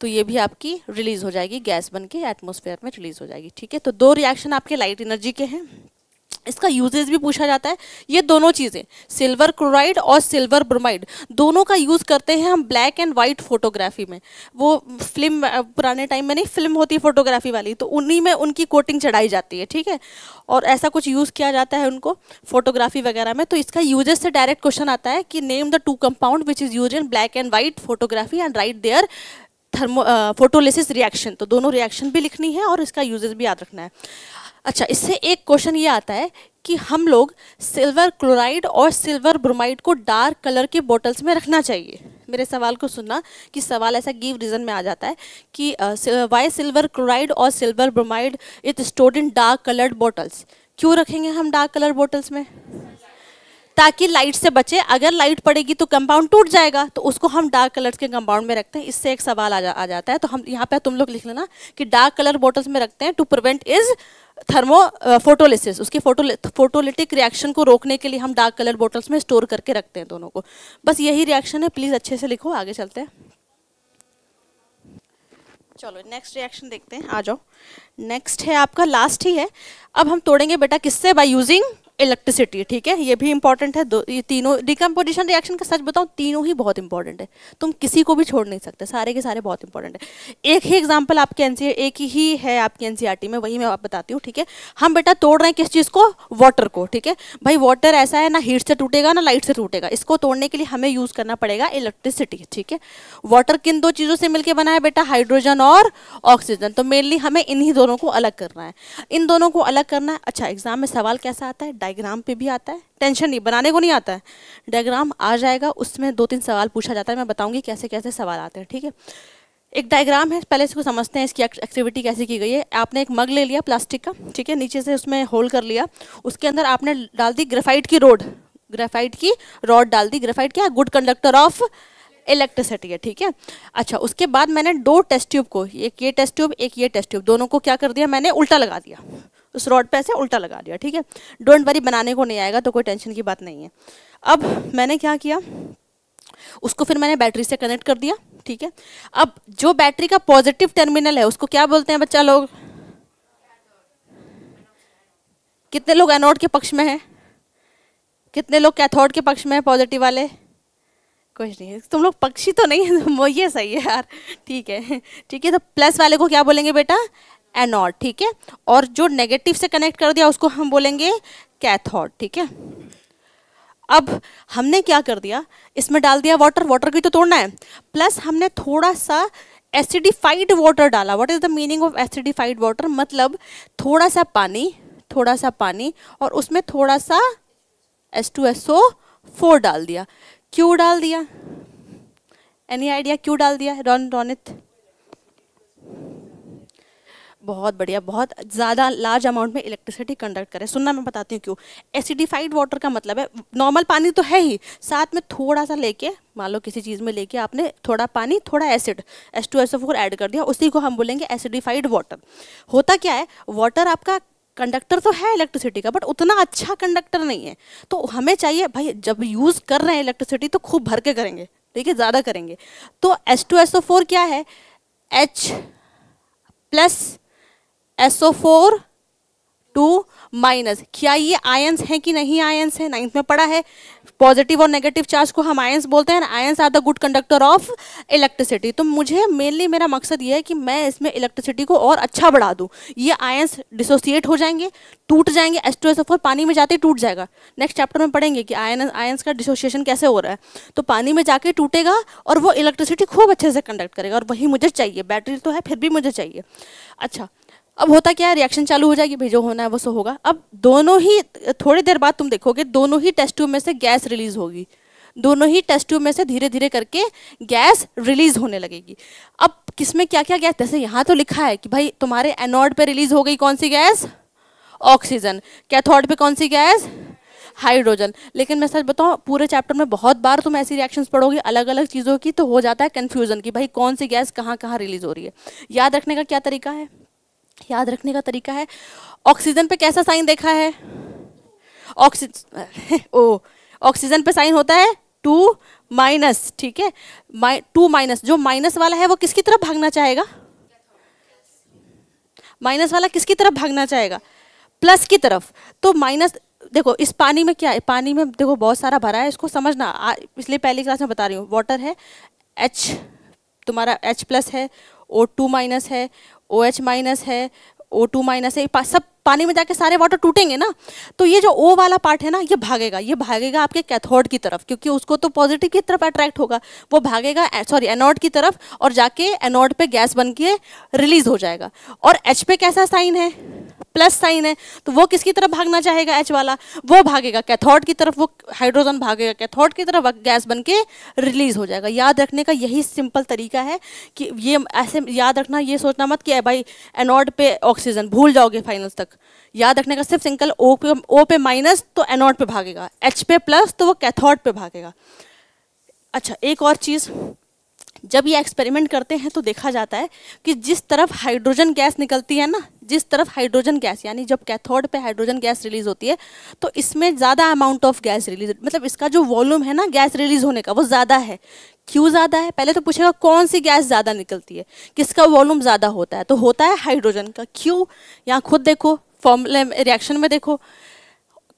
तो ये भी आपकी रिलीज हो जाएगी गैस बन के एटमोसफेयर में रिलीज हो जाएगी ठीक है तो दो रिएक्शन आपके लाइट एनर्जी के हैं इसका यूजेज भी पूछा जाता है ये दोनों चीज़ें सिल्वर क्लोराइड और सिल्वर ब्रोमाइड दोनों का यूज़ करते हैं हम ब्लैक एंड वाइट फोटोग्राफी में वो फिल्म पुराने टाइम में नहीं फिल्म होती है फोटोग्राफी वाली तो उन्हीं में उनकी कोटिंग चढ़ाई जाती है ठीक है और ऐसा कुछ यूज़ किया जाता है उनको फोटोग्राफी वगैरह में तो इसका यूजेज से डायरेक्ट क्वेश्चन आता है कि name the two compound which is use in black and white photography and write their thermo photolysis reaction तो दोनों रिएक्शन भी लिखनी है और इसका यूजेस भी याद रखना है अच्छा इससे एक क्वेश्चन ये आता है कि हम लोग सिल्वर क्लोराइड और सिल्वर ब्रोमाइड को डार्क कलर के बोटल्स में रखना चाहिए मेरे सवाल को सुनना कि सवाल ऐसा गिव रीज़न में आ जाता है कि वाई सिल्वर क्लोराइड और silver bromide is stored in dark coloured bottles क्यों रखेंगे हम डार्क कलर बोटल्स में ताकि लाइट से बचे अगर लाइट पड़ेगी तो कंपाउंड टूट जाएगा तो उसको हम डार्क कलर्स के कंपाउंड में रखते हैं इससे एक सवाल आ, जा, आ जाता है तो हम यहाँ पे तुम लोग लिख लेना कि डार्क कलर बॉटल्स में रखते हैं to prevent is thermo photolysis उसकी फोटो फोटोलिटिक रिएक्शन को रोकने के लिए हम डार्क कलर बॉटल्स में स्टोर करके रखते हैं दोनों को बस यही रिएक्शन है प्लीज़ अच्छे से लिखो आगे चलते हैं चलो नेक्स्ट रिएक्शन देखते हैं आ जाओ नेक्स्ट है आपका लास्ट ही है अब हम तोड़ेंगे बेटा किससे बाय यूजिंग इलेक्ट्रिसिटी ठीक है ये भी इंपॉर्टेंट है दो ये तीनों डिकम्पोजिशन रिएक्शन का सच बताऊँ तीनों ही बहुत इंपॉर्टेंट है तुम किसी को भी छोड़ नहीं सकते सारे के सारे बहुत इंपॉर्टेंट है एक ही एग्जाम्पल आपके एन e एक ही है आपकी एन e में वही मैं आप बताती हूँ ठीक है हम बेटा तोड़ रहे हैं किस चीज़ को वाटर को ठीक है भाई वाटर ऐसा है ना हीट से टूटेगा ना लाइट से टूटेगा इसको तोड़ने के लिए हमें यूज़ करना पड़ेगा इलेक्ट्रिसिटी ठीक है वाटर किन दो चीज़ों से मिलकर बना है बेटा हाइड्रोजन और ऑक्सीजन तो मेनली हमें इन्हीं दोनों को अलग करना है इन दोनों को अलग करना है अच्छा एग्जाम में सवाल कैसा आता है डायग्राम पे भी आता है टेंशन नहीं बनाने को नहीं आता है डायग्राम आ जाएगा उसमें दो तीन सवाल पूछा जाता है मैं बताऊंगी कैसे कैसे सवाल आते हैं ठीक है एक डायग्राम है पहले इसको समझते हैं इसकी एक्टिविटी कैसे की गई है आपने एक मग ले लिया प्लास्टिक का ठीक है नीचे से उसमें होल्ड कर लिया उसके अंदर आपने डाल दी ग्रेफाइट की रोड ग्रेफाइट की रॉड डाल दी ग्रेफाइट क्या गुड कंडक्टर ऑफ इलेक्ट्रिसिटी है ठीक है अच्छा उसके बाद मैंने दो टेस्ट ट्यूब को एक ये टेस्ट ट्यूब एक ये टेस्ट ट्यूब दोनों को क्या कर दिया मैंने उल्टा लगा दिया उस रॉड पे ऐसे उल्टा लगा दिया ठीक है डोंट वरी बनाने को नहीं आएगा तो कोई टेंशन की बात नहीं है अब मैंने क्या किया उसको फिर मैंने बैटरी से कनेक्ट कर दिया ठीक है अब जो बैटरी का पॉजिटिव टर्मिनल है उसको क्या बोलते हैं बच्चा लोग कितने लोग एनोड के पक्ष में हैं कितने लोग कैथोड के पक्ष में हैं पॉजिटिव वाले कुछ नहीं है तुम लोग पक्षी तो नहीं है वो ये सही है यार ठीक है ठीक है तो प्लस वाले को क्या बोलेंगे बेटा एनॉड ठीक है और जो नेगेटिव से कनेक्ट कर दिया उसको हम बोलेंगे कैथोड ठीक है अब हमने क्या कर दिया इसमें डाल दिया वाटर वाटर की तो तोड़ना है प्लस हमने थोड़ा सा एसिडिफाइड वाटर डाला what is the meaning of acidified water मतलब थोड़ा सा पानी थोड़ा सा पानी और उसमें थोड़ा सा S two S O four डाल दिया क्यों डाल दिया एनी आइडिया क्यों डाल दिया रॉन रोनित बहुत बढ़िया बहुत ज़्यादा लार्ज अमाउंट में इलेक्ट्रिसिटी कंडक्ट करें सुनना मैं बताती हूँ क्यों एसिडिफाइड वाटर का मतलब है नॉर्मल पानी तो है ही साथ में थोड़ा सा लेके मान लो किसी चीज़ में लेके आपने थोड़ा पानी थोड़ा acid S two S O four add कर दिया उसी को हम बोलेंगे एसिडिफाइड वाटर होता क्या है वाटर आपका कंडक्टर तो है इलेक्ट्रिसिटी का बट उतना अच्छा कंडक्टर नहीं है तो हमें चाहिए भाई जब यूज़ कर रहे हैं इलेक्ट्रिसिटी तो खूब भर के करेंगे ठीक है ज़्यादा करेंगे तो S two S O four क्या है H plus SO four two minus क्या ये आयंस हैं कि नहीं आयंस है नाइन्थ में पढ़ा है पॉजिटिव और नेगेटिव चार्ज को हम आयंस बोलते हैं ions are the good conductor of electricity तो मुझे मेनली मेरा मकसद ये है कि मैं इसमें इलेक्ट्रिसिटी को और अच्छा बढ़ा दूँ ये आयंस डिसोसिएट हो जाएंगे टूट जाएंगे एस टू एस फोर पानी में जाते ही टूट जाएगा नेक्स्ट चैप्टर में पढ़ेंगे कि आयन आयंस का डिसोसिएशन कैसे हो रहा है तो पानी में जाके टूटेगा और वो इलेक्ट्रिसिटी खूब अच्छे से कंडक्ट करेगा और वही मुझे चाहिए बैटरी तो है फिर भी मुझे चाहिए अच्छा अब होता क्या है रिएक्शन चालू हो जाएगी भाई जो होना है वो सो होगा अब दोनों ही थोड़ी देर बाद तुम देखोगे दोनों ही टेस्ट ट्यूब में से गैस रिलीज होगी दोनों ही टेस्ट ट्यूब में से धीरे धीरे करके गैस रिलीज होने लगेगी अब किस में क्या क्या गैस जैसे यहाँ तो लिखा है कि भाई तुम्हारे एनॉड पर रिलीज हो गई कौन सी गैस ऑक्सीजन कैथोड पे कौन सी गैस हाइड्रोजन लेकिन मैं सच बताऊँ पूरे चैप्टर में बहुत बार तुम ऐसी रिएक्शंस पढ़ोगे अलग अलग चीज़ों की तो हो जाता है कन्फ्यूजन कि भाई कौन सी गैस कहाँ कहाँ रिलीज हो रही है याद रखने का क्या तरीका है याद रखने का तरीका है ऑक्सीजन पे कैसा साइन देखा है ऑक्सीजन ओ ऑक्सीजन पे साइन होता है टू माइनस ठीक है माइ टू माइनस जो माइनस वाला है वो किसकी तरफ भागना चाहेगा माइनस वाला किसकी तरफ भागना चाहेगा प्लस की तरफ तो माइनस देखो इस पानी में क्या है पानी में देखो बहुत सारा भरा है इसको समझना इसलिए पहली क्लास में बता रही हूँ वाटर है एच तुम्हारा एच प्लस है ओ टू माइनस है ओ एच माइनस है ओ टू माइनस है सब पानी में जाके सारे वाटर टूटेंगे ना तो ये जो ओ वाला पार्ट है ना ये भागेगा ये भागेगा आपके कैथोड की तरफ क्योंकि उसको तो पॉजिटिव की तरफ अट्रैक्ट होगा वो भागेगा सॉरी एनोड की तरफ और जाके एनोड पे गैस बन के रिलीज हो जाएगा और एच पे कैसा साइन है प्लस साइन है तो वो किसकी तरफ भागना चाहेगा एच वाला वो भागेगा कैथोड की तरफ वो हाइड्रोजन भागेगा कैथोड की तरफ गैस बन के रिलीज हो जाएगा याद रखने का यही सिंपल तरीका है कि ये ऐसे याद रखना ये सोचना मत कि भाई एनॉड पे ऑक्सीजन भूल जाओगे फाइनल तक याद रखने का सिर्फ सिंपल ओ पे ओ पे माइनस तो एनॉड पे भागेगा एच पे प्लस तो वो कैथोड पे भागेगा अच्छा एक और चीज़ जब ये एक्सपेरिमेंट करते हैं तो देखा जाता है कि जिस तरफ हाइड्रोजन गैस निकलती है ना जिस तरफ हाइड्रोजन गैस यानी जब कैथोड पे हाइड्रोजन गैस रिलीज होती है तो इसमें ज़्यादा अमाउंट ऑफ गैस रिलीज मतलब इसका जो वॉल्यूम है ना गैस रिलीज होने का वो ज़्यादा है क्यों ज़्यादा है पहले तो पूछेगा कौन सी गैस ज़्यादा निकलती है किसका वॉल्यूम ज़्यादा होता है तो होता है हाइड्रोजन का क्यों यहाँ खुद देखो फॉर्मूले रिएक्शन में देखो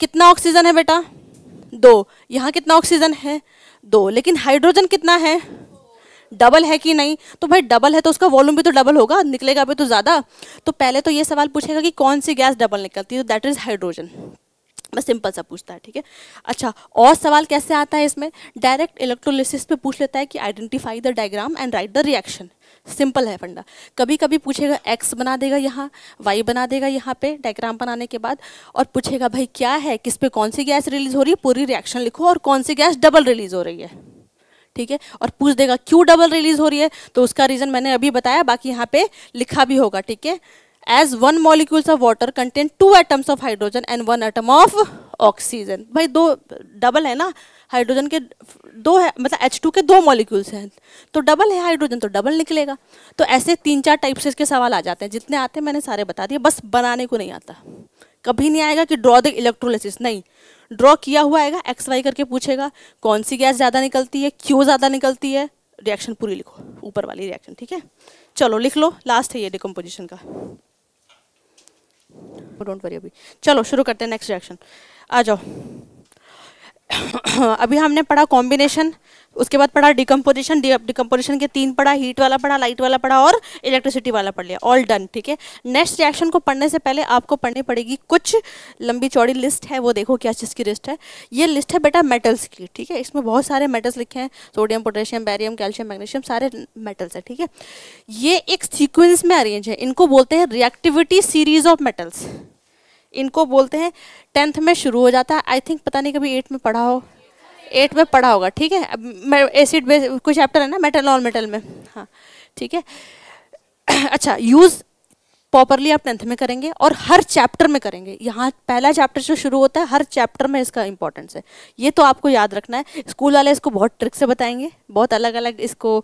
कितना ऑक्सीजन है बेटा दो यहाँ कितना ऑक्सीजन है दो लेकिन हाइड्रोजन कितना है डबल है कि नहीं तो भाई डबल है तो उसका वॉल्यूम भी तो डबल होगा निकलेगा भी तो ज़्यादा तो पहले तो ये सवाल पूछेगा कि कौन सी गैस डबल निकलती है तो दैट इज़ हाइड्रोजन बस सिंपल सा पूछता है ठीक है अच्छा और सवाल कैसे आता है इसमें डायरेक्ट इलेक्ट्रोलिसिस पे पूछ लेता है कि identify the diagram and write the reaction simple है फंडा कभी कभी पूछेगा एक्स बना देगा यहाँ वाई बना देगा यहाँ पे डायग्राम बनाने के बाद और पूछेगा भाई क्या है किस पे कौन सी गैस रिलीज हो रही है पूरी रिएक्शन लिखो और कौन सी गैस डबल रिलीज हो रही है ठीक है और पूछ देगा क्यों डबल रिलीज हो रही है तो उसका रीज़न मैंने अभी बताया बाकी यहाँ पे लिखा भी होगा ठीक है as one molecules of water content two atoms of hydrogen and one atom of oxygen भाई दो डबल है ना हाइड्रोजन के दो है मतलब एच टू के दो मॉलिक्यूल्स हैं तो डबल है हाइड्रोजन तो डबल निकलेगा तो ऐसे तीन चार टाइप से इसके सवाल आ जाते हैं जितने आते हैं मैंने सारे बता दिए बस बनाने को नहीं आता कभी नहीं आएगा कि ड्रॉ द इलेक्ट्रोलिस नहीं ड्रॉ किया हुआ आएगा एक्स वाई करके पूछेगा कौन सी गैस ज़्यादा निकलती है क्यों ज़्यादा निकलती है रिएक्शन पूरी लिखो ऊपर वाली रिएक्शन ठीक है चलो लिख लो लास्ट है ये डिकम्पोजिशन का डोंट oh, वरी अभी चलो शुरू करते हैं नेक्स्ट रिएक्शन आ जाओ अभी हमने पढ़ा कॉम्बिनेशन उसके बाद पढ़ा डिकम्पोजिशन डिकम्पोजिशन के तीन पढ़ा हीट वाला पढ़ा लाइट वाला पढ़ा और इलेक्ट्रिसिटी वाला पढ़ लिया ऑल डन ठीक है नेक्स्ट रिएक्शन को पढ़ने से पहले आपको पढ़नी पड़ेगी कुछ लंबी चौड़ी लिस्ट है वो देखो क्या चीज़ की लिस्ट है ये लिस्ट है बेटा मेटल्स की ठीक है इसमें बहुत सारे मेटल्स लिखे हैं sodium potassium barium calcium magnesium सारे मेटल्स है ठीक है ये एक सीक्वेंस में अरेंज है इनको बोलते हैं रिएक्टिविटी सीरीज ऑफ मेटल्स इनको बोलते हैं टेंथ में शुरू हो जाता है आई थिंक पता नहीं कभी एट में पढ़ा हो एट में पढ़ा होगा ठीक है अब एसिड बेस कुछ चैप्टर है ना मेटल नॉन मेटल में हाँ ठीक है अच्छा यूज़ प्रॉपरली आप टेंथ में करेंगे और हर चैप्टर में करेंगे यहाँ पहला चैप्टर जो शुरू होता है हर चैप्टर में इसका इंपॉर्टेंस है ये तो आपको याद रखना है स्कूल वाले इसको बहुत ट्रिक से बताएंगे बहुत अलग अलग इसको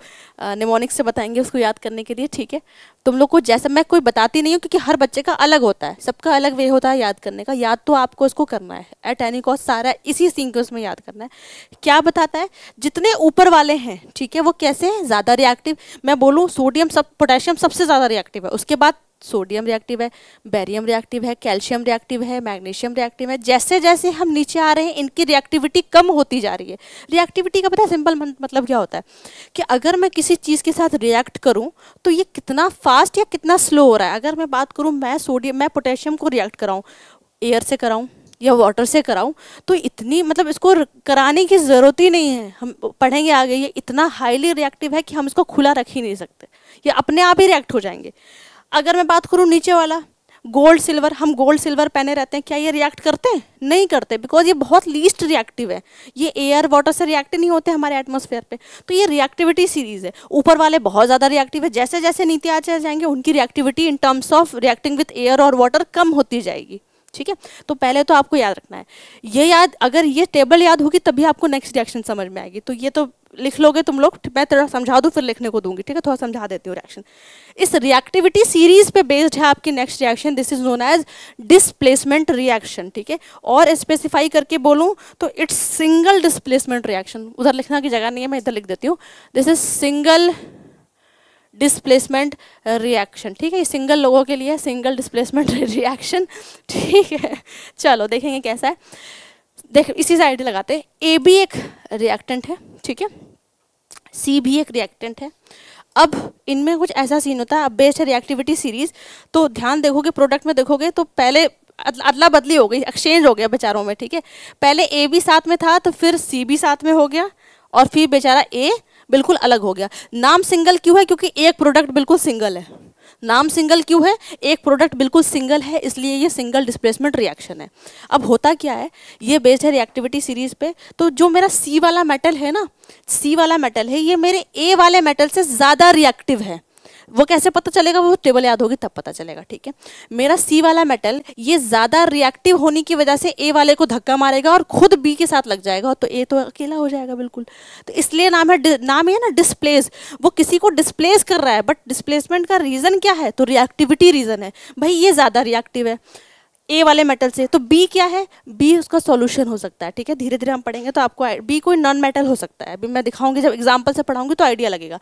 निमोनिक से बताएंगे उसको याद करने के लिए ठीक है तुम लोग को जैसा मैं कोई बताती नहीं हूँ क्योंकि हर बच्चे का अलग होता है सबका अलग वे होता है याद करने का याद तो आपको उसको करना है एट एनी कॉस्ट सारा इसी सीक्वेंस में याद करना है क्या बताता है जितने ऊपर वाले हैं ठीक है वो कैसे हैं ज़्यादा रिएक्टिव मैं बोलूँ सोडियम सब पोटेशियम सबसे ज़्यादा रिएक्टिव है उसके बाद सोडियम रिएक्टिव है बैरियम रिएक्टिव है कैल्शियम रिएक्टिव है मैग्नीशियम रिएक्टिव है जैसे जैसे हम नीचे आ रहे हैं इनकी रिएक्टिविटी कम होती जा रही है रिएक्टिविटी का पता है सिंपल मतलब क्या होता है कि अगर मैं किसी चीज़ के साथ रिएक्ट करूँ तो ये कितना फास्ट फास्ट या कितना स्लो हो रहा है अगर मैं बात करूँ मैं सोडियम मैं पोटेशियम को रिएक्ट कराऊँ एयर से कराऊँ या वाटर से कराऊं तो इतनी मतलब इसको कराने की ज़रूरत ही नहीं है हम पढ़ेंगे आगे ये इतना हाईली रिएक्टिव है कि हम इसको खुला रख ही नहीं सकते ये अपने आप ही रिएक्ट हो जाएंगे अगर मैं बात करूँ नीचे वाला गोल्ड सिल्वर हम गोल्ड सिल्वर पहने रहते हैं क्या ये रिएक्ट करते हैं नहीं करते बिकॉज ये बहुत लीस्ट रिएक्टिव है ये एयर वाटर से रिएक्ट नहीं होते हमारे एटमोसफेयर पे तो ये रिएक्टिविटी सीरीज है ऊपर वाले बहुत ज़्यादा रिएक्टिव है जैसे जैसे नीति आ जाएंगे उनकी reactivity in terms of reacting with air और वाटर कम होती जाएगी ठीक है तो पहले तो आपको याद रखना है ये याद अगर ये टेबल याद होगी तभी आपको नेक्स्ट रिएक्शन समझ में आएगी तो ये तो लिख लोगे तुम लोग मैं थोड़ा समझा दूँ फिर लिखने को दूंगी ठीक है थोड़ा समझा देती हूँ रिएक्शन इस रिएक्टिविटी सीरीज पे बेस्ड है आपकी next reaction this is known as displacement reaction ठीक है और स्पेसिफाई करके बोलूँ तो इट्स सिंगल डिस्प्लेसमेंट रिएक्शन उधर लिखना की जगह नहीं है मैं इधर लिख देती हूँ this is single displacement reaction uh, ठीक है सिंगल लोगों के लिए सिंगल डिस्प्लेसमेंट रिएक्शन ठीक है चलो देखेंगे कैसा है देख इसी साइड लगाते हैं ए भी एक रिएक्टेंट है ठीक है सी भी एक रिएक्टेंट है अब इनमें कुछ ऐसा सीन होता है अब बेस्ट है रिएक्टिविटी सीरीज तो ध्यान देखोगे प्रोडक्ट में देखोगे तो पहले अदला बदली हो गई एक्सचेंज हो गया बेचारों में ठीक है पहले ए भी साथ में था तो फिर सी भी साथ में हो गया और फिर बेचारा ए बिल्कुल अलग हो गया नाम सिंगल क्यों है क्योंकि एक प्रोडक्ट बिल्कुल सिंगल है नाम सिंगल क्यों है एक प्रोडक्ट बिल्कुल सिंगल है इसलिए ये सिंगल डिस्प्लेसमेंट रिएक्शन है अब होता क्या है ये बेस्ड है रिएक्टिविटी सीरीज पे तो जो मेरा सी वाला मेटल है ना सी वाला मेटल है ये मेरे ए वाले मेटल से ज़्यादा रिएक्टिव है वो कैसे पता चलेगा वो टेबल याद होगी तब पता चलेगा ठीक है मेरा सी वाला मेटल ये ज़्यादा रिएक्टिव होने की वजह से ए वाले को धक्का मारेगा और खुद बी के साथ लग जाएगा तो ए तो अकेला हो जाएगा बिल्कुल तो इसलिए नाम है नाम है ना डिस्प्लेस वो किसी को डिस्प्लेस कर रहा है बट डिस्प्लेसमेंट का रीज़न क्या है तो रिएक्टिविटी रीज़न है भाई ये ज़्यादा रिएक्टिव है ए वाले मेटल से तो बी क्या है बी उसका सॉल्यूशन हो सकता है ठीक है धीरे धीरे हम पढ़ेंगे तो आपको बी कोई नॉन मेटल हो सकता है अभी मैं दिखाऊंगी जब एग्जाम्पल से पढ़ाऊंगी तो आइडिया लगेगा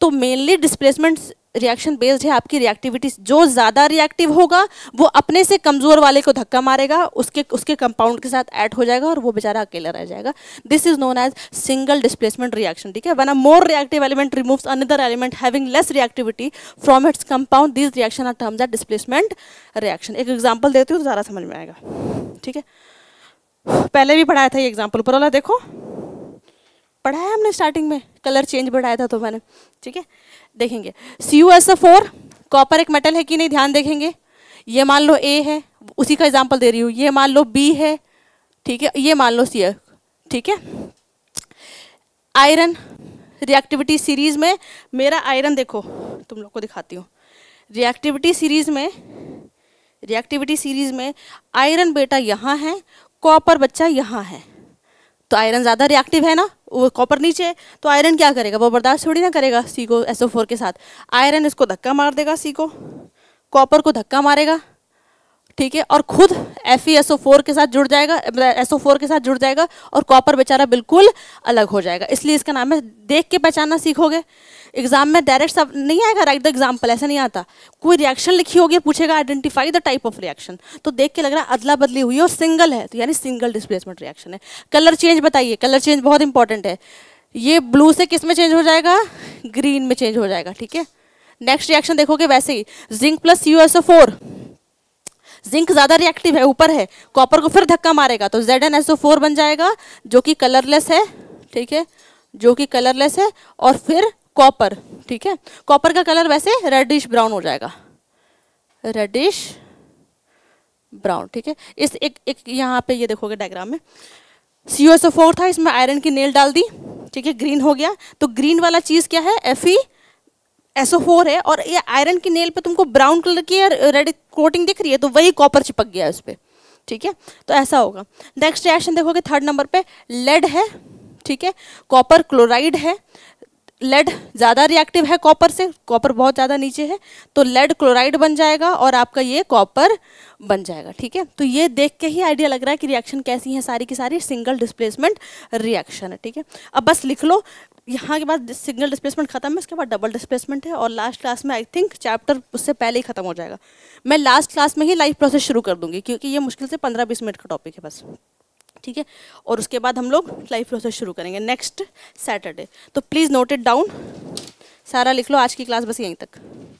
तो मेनली डिस्प्लेसमेंट रिएक्शन बेस्ड है आपकी रिएक्टिविटी जो ज़्यादा रिएक्टिव होगा वो अपने से कमज़ोर वाले को धक्का मारेगा उसके उसके कंपाउंड के साथ ऐड हो जाएगा और वो बेचारा अकेला रह जाएगा this is known as single displacement reaction ठीक है one a more reactive element removes another element having less reactivity from its compound this reaction are terms are displacement reaction एक एग्जाम्पल देती हूँ तो ज़्यादा समझ में आएगा ठीक है पहले भी पढ़ाया था ये एग्जाम्पल ऊपर वाला देखो पढ़ाया हमने स्टार्टिंग में कलर चेंज बढ़ाया था तो मैंने ठीक है देखेंगे C U S four copper एक मेटल है कि नहीं ध्यान देखेंगे ये मान लो ए है उसी का एग्जाम्पल दे रही हूँ ये मान लो बी है ठीक है ये मान लो सी है ठीक है आयरन रिएक्टिविटी सीरीज में मेरा आयरन देखो तुम लोग को दिखाती हूँ रिएक्टिविटी सीरीज में रिएक्टिविटी सीरीज में आयरन बेटा यहाँ है कॉपर बच्चा यहाँ है तो आयरन ज़्यादा रिएक्टिव है ना वो कॉपर नीचे है तो आयरन क्या करेगा वो बर्दाश्त थोड़ी ना करेगा सी को एसओ फोर के साथ आयरन इसको धक्का मार देगा सी को कॉपर को धक्का मारेगा ठीक है और खुद एफ ई फोर के साथ जुड़ जाएगा एसओ मतलब फोर के साथ जुड़ जाएगा और कॉपर बेचारा बिल्कुल अलग हो जाएगा इसलिए इसका नाम है देख के पहचानना सीखोगे एग्जाम में डायरेक्ट सब नहीं आएगा राइट द एग्जाम्पल ऐसा नहीं आता कोई रिएक्शन लिखी होगी पूछेगा identify the type of reaction तो देख के लग रहा है अदला बदली हुई है और सिंगल है तो यानी सिंगल डिस्प्लेसमेंट रिएक्शन है कलर चेंज बताइए कलर चेंज बहुत इंपॉर्टेंट है ये ब्लू से किस में चेंज हो जाएगा ग्रीन में चेंज हो जाएगा ठीक है नेक्स्ट रिएक्शन देखोगे वैसे ही zinc plus U S O four zinc ज़्यादा रिएक्टिव है ऊपर है कॉपर को फिर धक्का मारेगा तो Z N S O four बन जाएगा जो कि कलरलेस है ठीक है जो कि कलरलेस है और फिर कॉपर ठीक है कॉपर का कलर वैसे रेडिश ब्राउन हो जाएगा रेडिश ब्राउन ठीक है इस एक एक यहाँ पे ये देखोगे डायग्राम में सी ओ फोर था इसमें आयरन की नेल डाल दी ठीक है ग्रीन हो गया तो ग्रीन वाला चीज़ क्या है एफ ई ओ फोर है और ये आयरन की नेल पे तुमको ब्राउन कलर की रेड कोटिंग दिख रही है तो वही कॉपर चिपक गया है उस पर ठीक है तो ऐसा होगा नेक्स्ट रिएक्शन देखोगे थर्ड नंबर पे लेड है ठीक है कॉपर क्लोराइड है लेड ज़्यादा रिएक्टिव है कॉपर से कॉपर बहुत ज़्यादा नीचे है तो लेड क्लोराइड बन जाएगा और आपका ये कॉपर बन जाएगा ठीक है तो ये देख के ही आइडिया लग रहा है कि रिएक्शन कैसी है सारी की सारी सिंगल डिस्प्लेसमेंट रिएक्शन है ठीक है अब बस लिख लो यहाँ के बाद सिंगल डिस्प्लेसमेंट खत्म है उसके बाद डबल डिस्प्लेसमेंट है और लास्ट क्लास में आई थिंक चैप्टर उससे पहले ही खत्म हो जाएगा मैं लास्ट क्लास में ही लाइफ प्रोसेस शुरू कर दूंगी क्योंकि ये मुश्किल से पंद्रह बीस मिनट का टॉपिक है बस ठीक है और उसके बाद हम लोग लाइव प्रोसेस शुरू करेंगे नेक्स्ट सैटरडे तो प्लीज़ नोट इट डाउन सारा लिख लो आज की क्लास बस यहीं तक